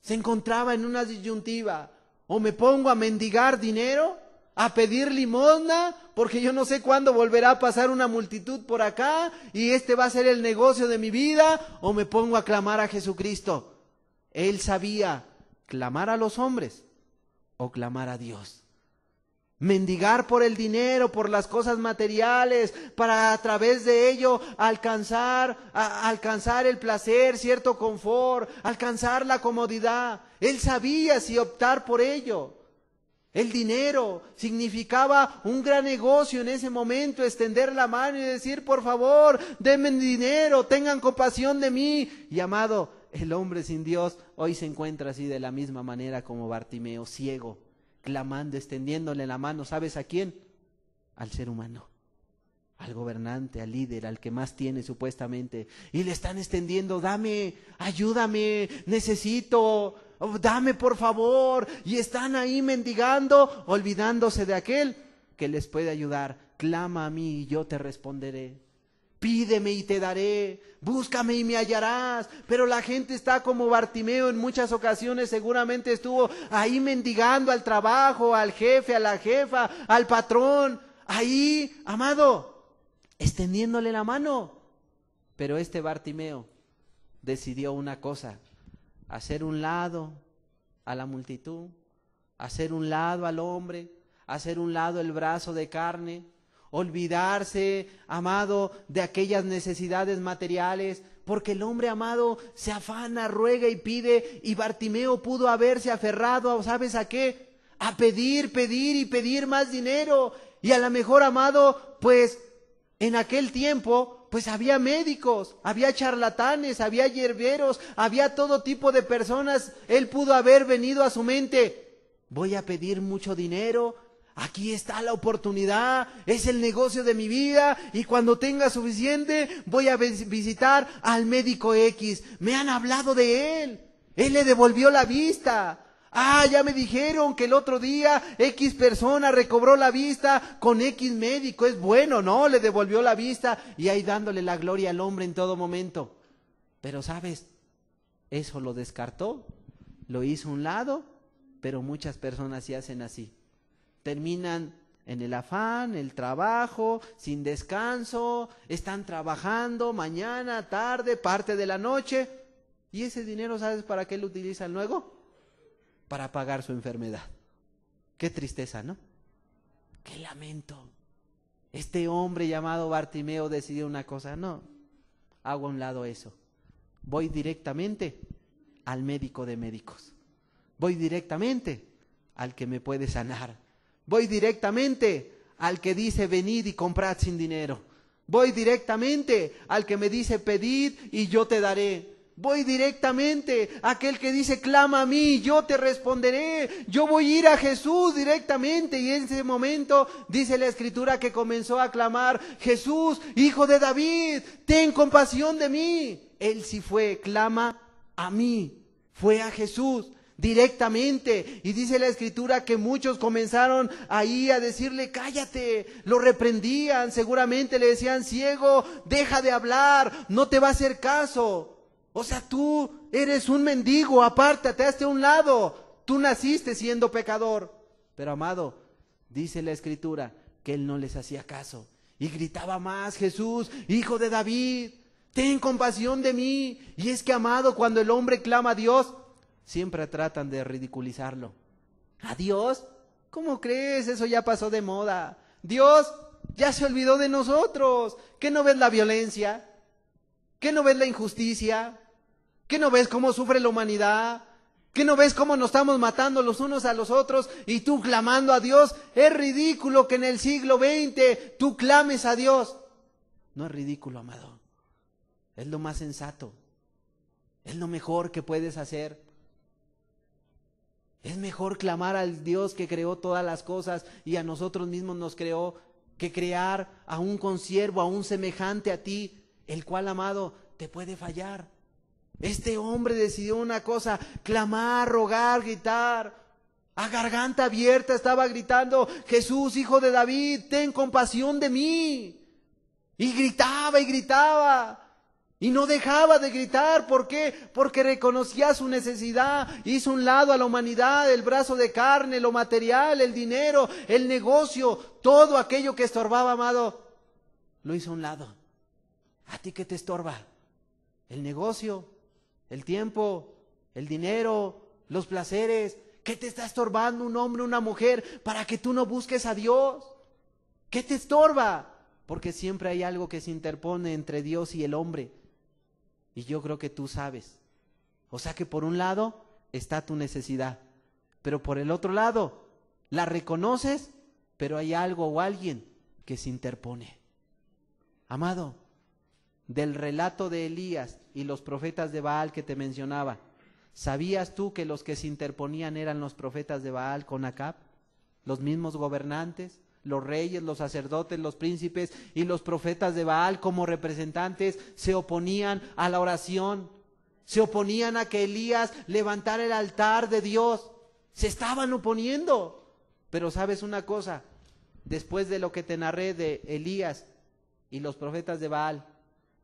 Se encontraba en una disyuntiva. O me pongo a mendigar dinero, a pedir limosna, porque yo no sé cuándo volverá a pasar una multitud por acá y este va a ser el negocio de mi vida, o me pongo a clamar a Jesucristo. Él sabía clamar a los hombres o clamar a Dios. Mendigar por el dinero, por las cosas materiales, para a través de ello alcanzar, alcanzar el placer, cierto confort, alcanzar la comodidad. Él sabía si optar por ello. El dinero significaba un gran negocio en ese momento, extender la mano y decir, por favor, denme dinero, tengan compasión de mí. llamado el hombre sin Dios hoy se encuentra así de la misma manera como Bartimeo, ciego, clamando, extendiéndole la mano, ¿sabes a quién? Al ser humano, al gobernante, al líder, al que más tiene supuestamente. Y le están extendiendo, dame, ayúdame, necesito, oh, dame por favor. Y están ahí mendigando, olvidándose de aquel que les puede ayudar. Clama a mí y yo te responderé. Pídeme y te daré, búscame y me hallarás. Pero la gente está como Bartimeo en muchas ocasiones, seguramente estuvo ahí mendigando al trabajo, al jefe, a la jefa, al patrón, ahí, amado, extendiéndole la mano. Pero este Bartimeo decidió una cosa, hacer un lado a la multitud, hacer un lado al hombre, hacer un lado el brazo de carne, olvidarse, amado, de aquellas necesidades materiales, porque el hombre amado se afana, ruega y pide, y Bartimeo pudo haberse aferrado, ¿sabes a qué? A pedir, pedir y pedir más dinero. Y a lo mejor, amado, pues en aquel tiempo pues había médicos, había charlatanes, había hierberos, había todo tipo de personas. Él pudo haber venido a su mente, voy a pedir mucho dinero Aquí está la oportunidad, es el negocio de mi vida y cuando tenga suficiente voy a visitar al médico X. Me han hablado de él. Él le devolvió la vista. Ah, ya me dijeron que el otro día X persona recobró la vista con X médico. Es bueno, ¿no? Le devolvió la vista y ahí dándole la gloria al hombre en todo momento. Pero sabes, eso lo descartó, lo hizo un lado, pero muchas personas sí hacen así terminan en el afán, el trabajo, sin descanso, están trabajando mañana, tarde, parte de la noche. ¿Y ese dinero sabes para qué lo utilizan luego? Para pagar su enfermedad. Qué tristeza, ¿no? Qué lamento. Este hombre llamado Bartimeo decidió una cosa, no, hago a un lado eso. Voy directamente al médico de médicos. Voy directamente al que me puede sanar Voy directamente al que dice venid y comprad sin dinero. Voy directamente al que me dice pedid y yo te daré. Voy directamente a aquel que dice clama a mí, y yo te responderé. Yo voy a ir a Jesús directamente. Y en ese momento dice la escritura que comenzó a clamar, Jesús, hijo de David, ten compasión de mí. Él sí fue, clama a mí. Fue a Jesús directamente. Y dice la escritura que muchos comenzaron ahí a decirle, cállate, lo reprendían, seguramente le decían, ciego, deja de hablar, no te va a hacer caso. O sea, tú eres un mendigo, apártate, hasta un lado. Tú naciste siendo pecador. Pero amado, dice la escritura que él no les hacía caso. Y gritaba más, Jesús, hijo de David, ten compasión de mí. Y es que, amado, cuando el hombre clama a Dios, siempre tratan de ridiculizarlo. ¿A Dios? ¿Cómo crees? Eso ya pasó de moda. Dios ya se olvidó de nosotros. ¿Qué no ves la violencia? ¿Qué no ves la injusticia? ¿Qué no ves cómo sufre la humanidad? ¿Qué no ves cómo nos estamos matando los unos a los otros y tú clamando a Dios? Es ridículo que en el siglo XX tú clames a Dios. No es ridículo, amado. Es lo más sensato. Es lo mejor que puedes hacer. Es mejor clamar al Dios que creó todas las cosas y a nosotros mismos nos creó que crear a un consiervo, a un semejante a ti, el cual, amado, te puede fallar. Este hombre decidió una cosa, clamar, rogar, gritar. A garganta abierta estaba gritando, Jesús, hijo de David, ten compasión de mí. Y gritaba y gritaba. Y no dejaba de gritar, ¿por qué? Porque reconocía su necesidad, hizo un lado a la humanidad, el brazo de carne, lo material, el dinero, el negocio, todo aquello que estorbaba, amado, lo hizo un lado. ¿A ti qué te estorba? El negocio, el tiempo, el dinero, los placeres. ¿Qué te está estorbando un hombre, una mujer, para que tú no busques a Dios? ¿Qué te estorba? Porque siempre hay algo que se interpone entre Dios y el hombre. Y yo creo que tú sabes. O sea que por un lado está tu necesidad, pero por el otro lado la reconoces, pero hay algo o alguien que se interpone. Amado, del relato de Elías y los profetas de Baal que te mencionaba, ¿sabías tú que los que se interponían eran los profetas de Baal con Acab? Los mismos gobernantes, los reyes, los sacerdotes, los príncipes y los profetas de Baal como representantes se oponían a la oración, se oponían a que Elías levantara el altar de Dios, se estaban oponiendo. Pero sabes una cosa, después de lo que te narré de Elías y los profetas de Baal,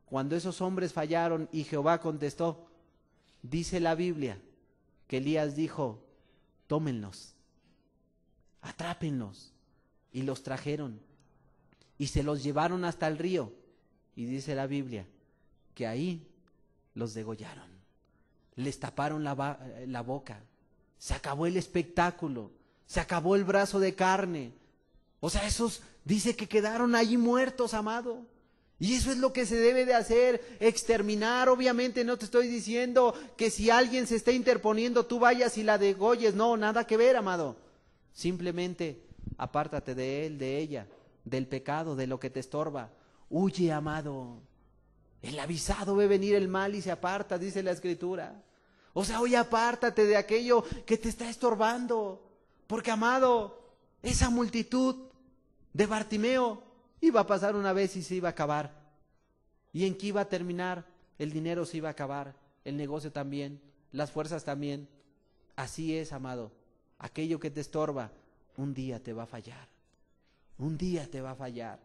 cuando esos hombres fallaron y Jehová contestó, dice la Biblia que Elías dijo, tómenlos, atrápenlos y los trajeron y se los llevaron hasta el río. Y dice la Biblia que ahí los degollaron, les taparon la, boca, se acabó el espectáculo, se acabó el brazo de carne. O sea, esos dice que quedaron allí muertos, amado. Y eso es lo que se debe de hacer, exterminar. Obviamente no te estoy diciendo que si alguien se está interponiendo tú vayas y la degolles. No, nada que ver, amado. Simplemente apártate de él, de ella, del pecado, de lo que te estorba. Huye, amado. El avisado ve venir el mal y se aparta, dice la escritura. O sea, hoy apártate de aquello que te está estorbando. Porque, amado, esa multitud de Bartimeo iba a pasar una vez y se iba a acabar. ¿Y en qué iba a terminar? El dinero se iba a acabar, el negocio también, las fuerzas también. Así es, amado. Aquello que te estorba, un día te va a fallar, un día te va a fallar.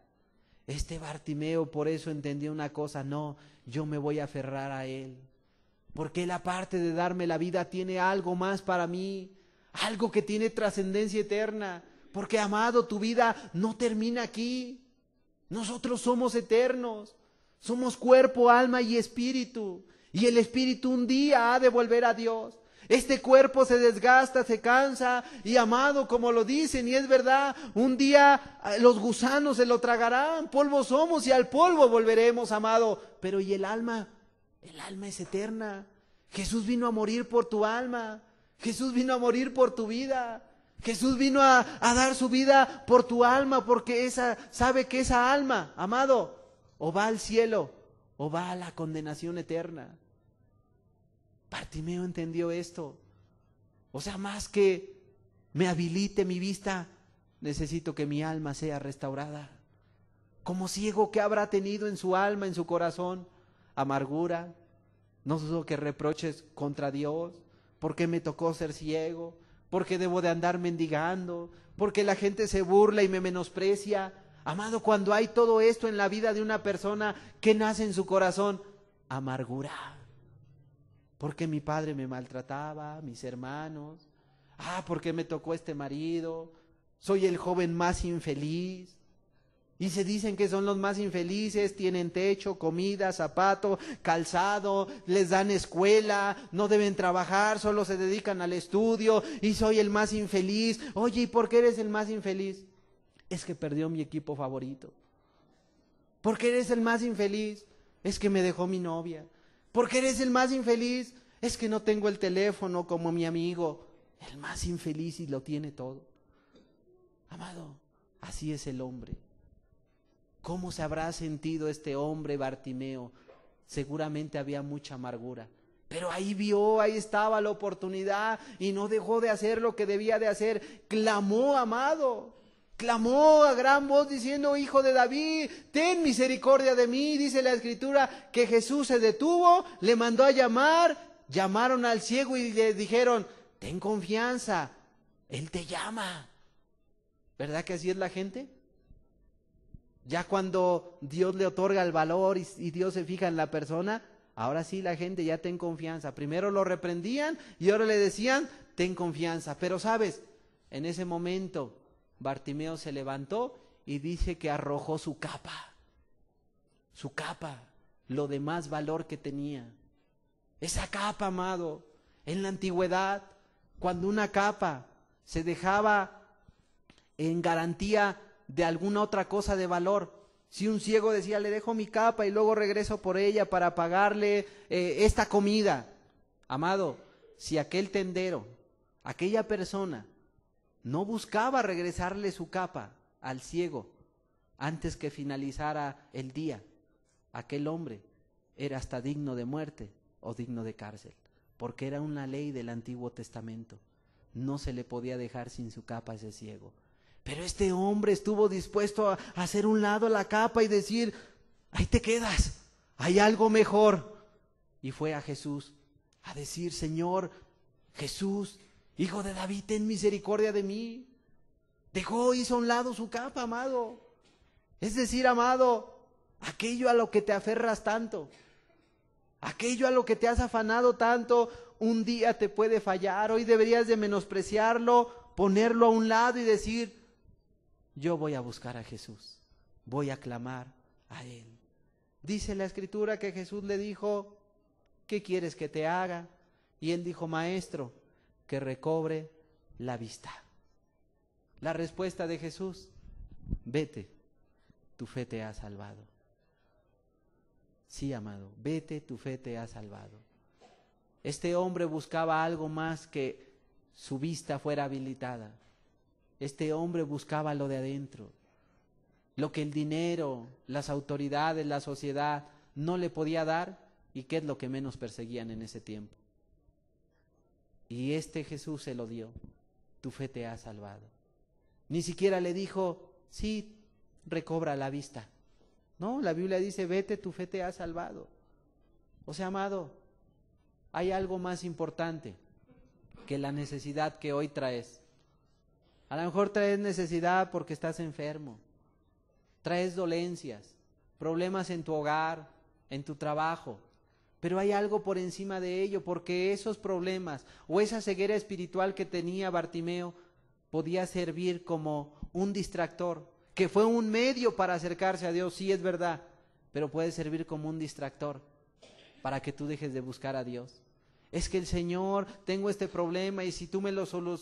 Este Bartimeo por eso entendió una cosa, no, yo me voy a aferrar a él, porque la parte de darme la vida tiene algo más para mí, algo que tiene trascendencia eterna, porque amado, tu vida no termina aquí, nosotros somos eternos, somos cuerpo, alma y espíritu, y el espíritu un día ha de volver a Dios. Este cuerpo se desgasta, se cansa y amado, como lo dicen, y es verdad, un día ah, los gusanos se lo tragarán, polvo somos y al polvo volveremos, amado. Pero ¿y el alma? El alma es eterna. Jesús vino a morir por tu alma. Jesús vino a morir por tu vida. Jesús vino a, dar su vida por tu alma, porque esa sabe que esa alma, amado, o va al cielo o va a la condenación eterna. Partimeo entendió esto. O sea, más que me habilite mi vista, necesito que mi alma sea restaurada. Como ciego que habrá tenido en su alma, en su corazón, amargura, no dudo que reproches contra Dios, porque me tocó ser ciego, porque debo de andar mendigando, porque la gente se burla y me menosprecia. Amado, cuando hay todo esto en la vida de una persona, ¿qué nace en su corazón? Amargura porque mi padre me maltrataba, mis hermanos, ah, por qué me tocó este marido, soy el joven más infeliz. Y se dicen que son los más infelices, tienen techo, comida, zapato, calzado, les dan escuela, no deben trabajar, solo se dedican al estudio y soy el más infeliz. Oye, ¿y por qué eres el más infeliz? Es que perdió mi equipo favorito. ¿Por qué eres el más infeliz? Es que me dejó mi novia porque eres el más infeliz. Es que no tengo el teléfono como mi amigo, el más infeliz y lo tiene todo. Amado, así es el hombre. ¿Cómo se habrá sentido este hombre Bartimeo? Seguramente había mucha amargura. Pero ahí vio, ahí estaba la oportunidad y no dejó de hacer lo que debía de hacer. Clamó, amado clamó a gran voz diciendo, Hijo de David, ten misericordia de mí. Dice la escritura que Jesús se detuvo, le mandó a llamar, llamaron al ciego y le dijeron, ten confianza, Él te llama. ¿Verdad que así es la gente? Ya cuando Dios le otorga el valor y, Dios se fija en la persona, ahora sí la gente ya ten confianza. Primero lo reprendían y ahora le decían, ten confianza. Pero sabes, en ese momento Bartimeo se levantó y dice que arrojó su capa, su capa, lo de más valor que tenía. Esa capa, amado, en la antigüedad, cuando una capa se dejaba en garantía de alguna otra cosa de valor, si un ciego decía, le dejo mi capa y luego regreso por ella para pagarle eh, esta comida, amado, si aquel tendero, aquella persona no buscaba regresarle su capa al ciego antes que finalizara el día. Aquel hombre era hasta digno de muerte o digno de cárcel, porque era una ley del Antiguo Testamento. No se le podía dejar sin su capa a ese ciego. Pero este hombre estuvo dispuesto a hacer un lado la capa y decir, ahí te quedas, hay algo mejor. Y fue a Jesús a decir, Señor, Jesús, Hijo de David, ten misericordia de mí. Dejó, hizo a un lado su capa, amado. Es decir, amado, aquello a lo que te aferras tanto, aquello a lo que te has afanado tanto, un día te puede fallar, hoy deberías de menospreciarlo, ponerlo a un lado y decir, yo voy a buscar a Jesús, voy a clamar a Él. Dice la escritura que Jesús le dijo, ¿qué quieres que te haga? Y él dijo, maestro, que recobre la vista. La respuesta de Jesús, vete, tu fe te ha salvado. Sí, amado, vete, tu fe te ha salvado. Este hombre buscaba algo más que su vista fuera habilitada. Este hombre buscaba lo de adentro, lo que el dinero, las autoridades, la sociedad no le podía dar y qué es lo que menos perseguían en ese tiempo. Y este Jesús se lo dio. Tu fe te ha salvado. Ni siquiera le dijo, sí, recobra la vista. No, la Biblia dice, vete, tu fe te ha salvado. O sea, amado, hay algo más importante que la necesidad que hoy traes. A lo mejor traes necesidad porque estás enfermo, traes dolencias, problemas en tu hogar, en tu trabajo, pero hay algo por encima de ello, porque esos problemas o esa ceguera espiritual que tenía Bartimeo podía servir como un distractor, que fue un medio para acercarse a Dios, sí es verdad, pero puede servir como un distractor para que tú dejes de buscar a Dios. Es que el Señor, tengo este problema y si tú,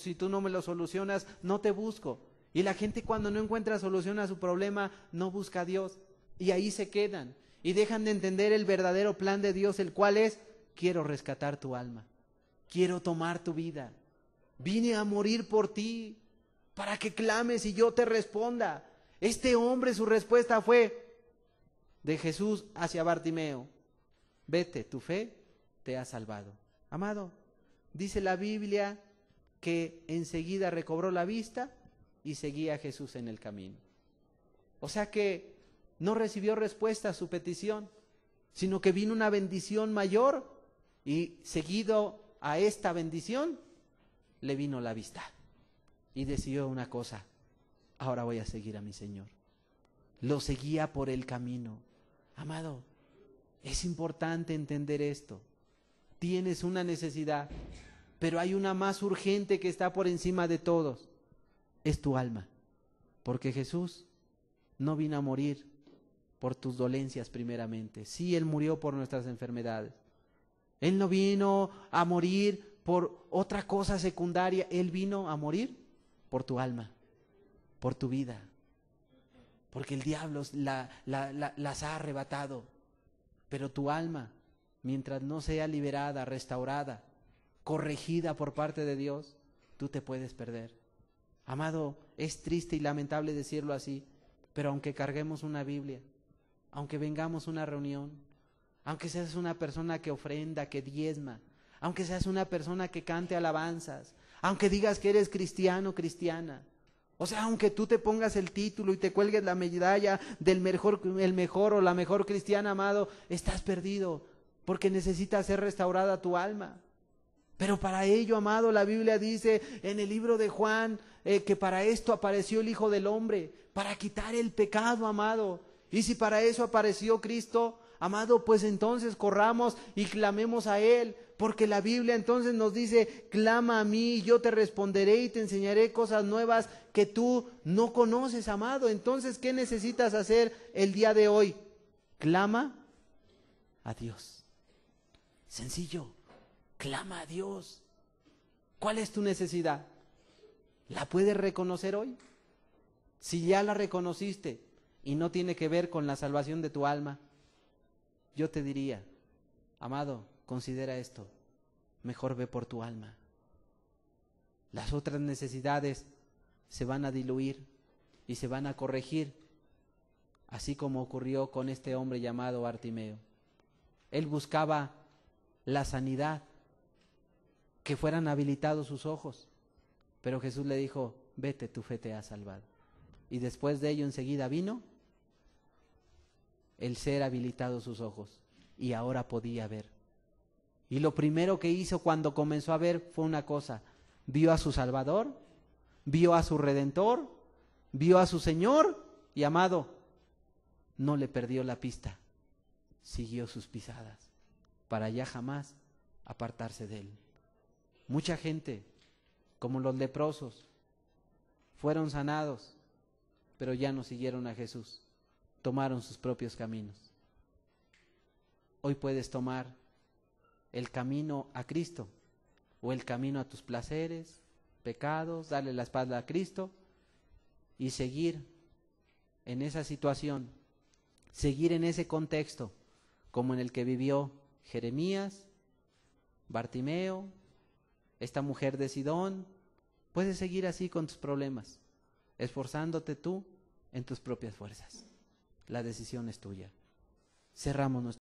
si tú no me lo solucionas, no te busco. Y la gente cuando no encuentra solución a su problema, no busca a Dios. Y ahí se quedan y dejan de entender el verdadero plan de Dios, el cual es, quiero rescatar tu alma, quiero tomar tu vida, vine a morir por ti, para que clames y yo te responda. Este hombre, su respuesta fue de Jesús hacia Bartimeo, vete, tu fe te ha salvado. Amado, dice la Biblia que enseguida recobró la vista y seguía a Jesús en el camino. O sea que no recibió respuesta a su petición, sino que vino una bendición mayor y seguido a esta bendición le vino la vista y decidió una cosa, ahora voy a seguir a mi Señor. Lo seguía por el camino. Amado, es importante entender esto. Tienes una necesidad, pero hay una más urgente que está por encima de todos. Es tu alma. Porque Jesús no vino a morir por tus dolencias primeramente. Sí, Él murió por nuestras enfermedades. Él no vino a morir por otra cosa secundaria, Él vino a morir por tu alma, por tu vida, porque el diablo las ha arrebatado. Pero tu alma, mientras no sea liberada, restaurada, corregida por parte de Dios, tú te puedes perder. Amado, es triste y lamentable decirlo así, pero aunque carguemos una Biblia, aunque vengamos a una reunión, aunque seas una persona que ofrenda, que diezma, aunque seas una persona que cante alabanzas, aunque digas que eres cristiano, cristiana. O sea, aunque tú te pongas el título y te cuelgues la medalla del mejor, el mejor o la mejor cristiana, amado, estás perdido, porque necesita ser restaurada tu alma. Pero para ello, amado, la Biblia dice en el libro de Juan eh, que para esto apareció el Hijo del Hombre, para quitar el pecado, amado. Y si para eso apareció Cristo, amado, pues entonces corramos y clamemos a Él, porque la Biblia entonces nos dice, clama a mí, y yo te responderé y te enseñaré cosas nuevas que tú no conoces, amado. Entonces, ¿qué necesitas hacer el día de hoy? Clama a Dios. Sencillo, clama a Dios. ¿Cuál es tu necesidad? ¿La puedes reconocer hoy? Si ya la reconociste, y no tiene que ver con la salvación de tu alma, yo te diría, amado, considera esto, mejor ve por tu alma. Las otras necesidades se van a diluir y se van a corregir, así como ocurrió con este hombre llamado Artimeo. Él buscaba la sanidad, que fueran habilitados sus ojos, pero Jesús le dijo, vete, tu fe te ha salvado. Y después de ello enseguida vino el ser habilitado sus ojos y ahora podía ver. Y lo primero que hizo cuando comenzó a ver fue una cosa, vio a su Salvador, vio a su Redentor, vio a su Señor y amado, no le perdió la pista, siguió sus pisadas, para ya jamás apartarse de él. Mucha gente, como los leprosos, fueron sanados pero ya no siguieron a Jesús, tomaron sus propios caminos. Hoy puedes tomar el camino a Cristo o el camino a tus placeres, pecados, darle la espalda a Cristo y seguir en esa situación, seguir en ese contexto como en el que vivió Jeremías, Bartimeo, esta mujer de Sidón. Puedes seguir así con tus problemas esforzándote tú en tus propias fuerzas. La decisión es tuya. Cerramos nuestro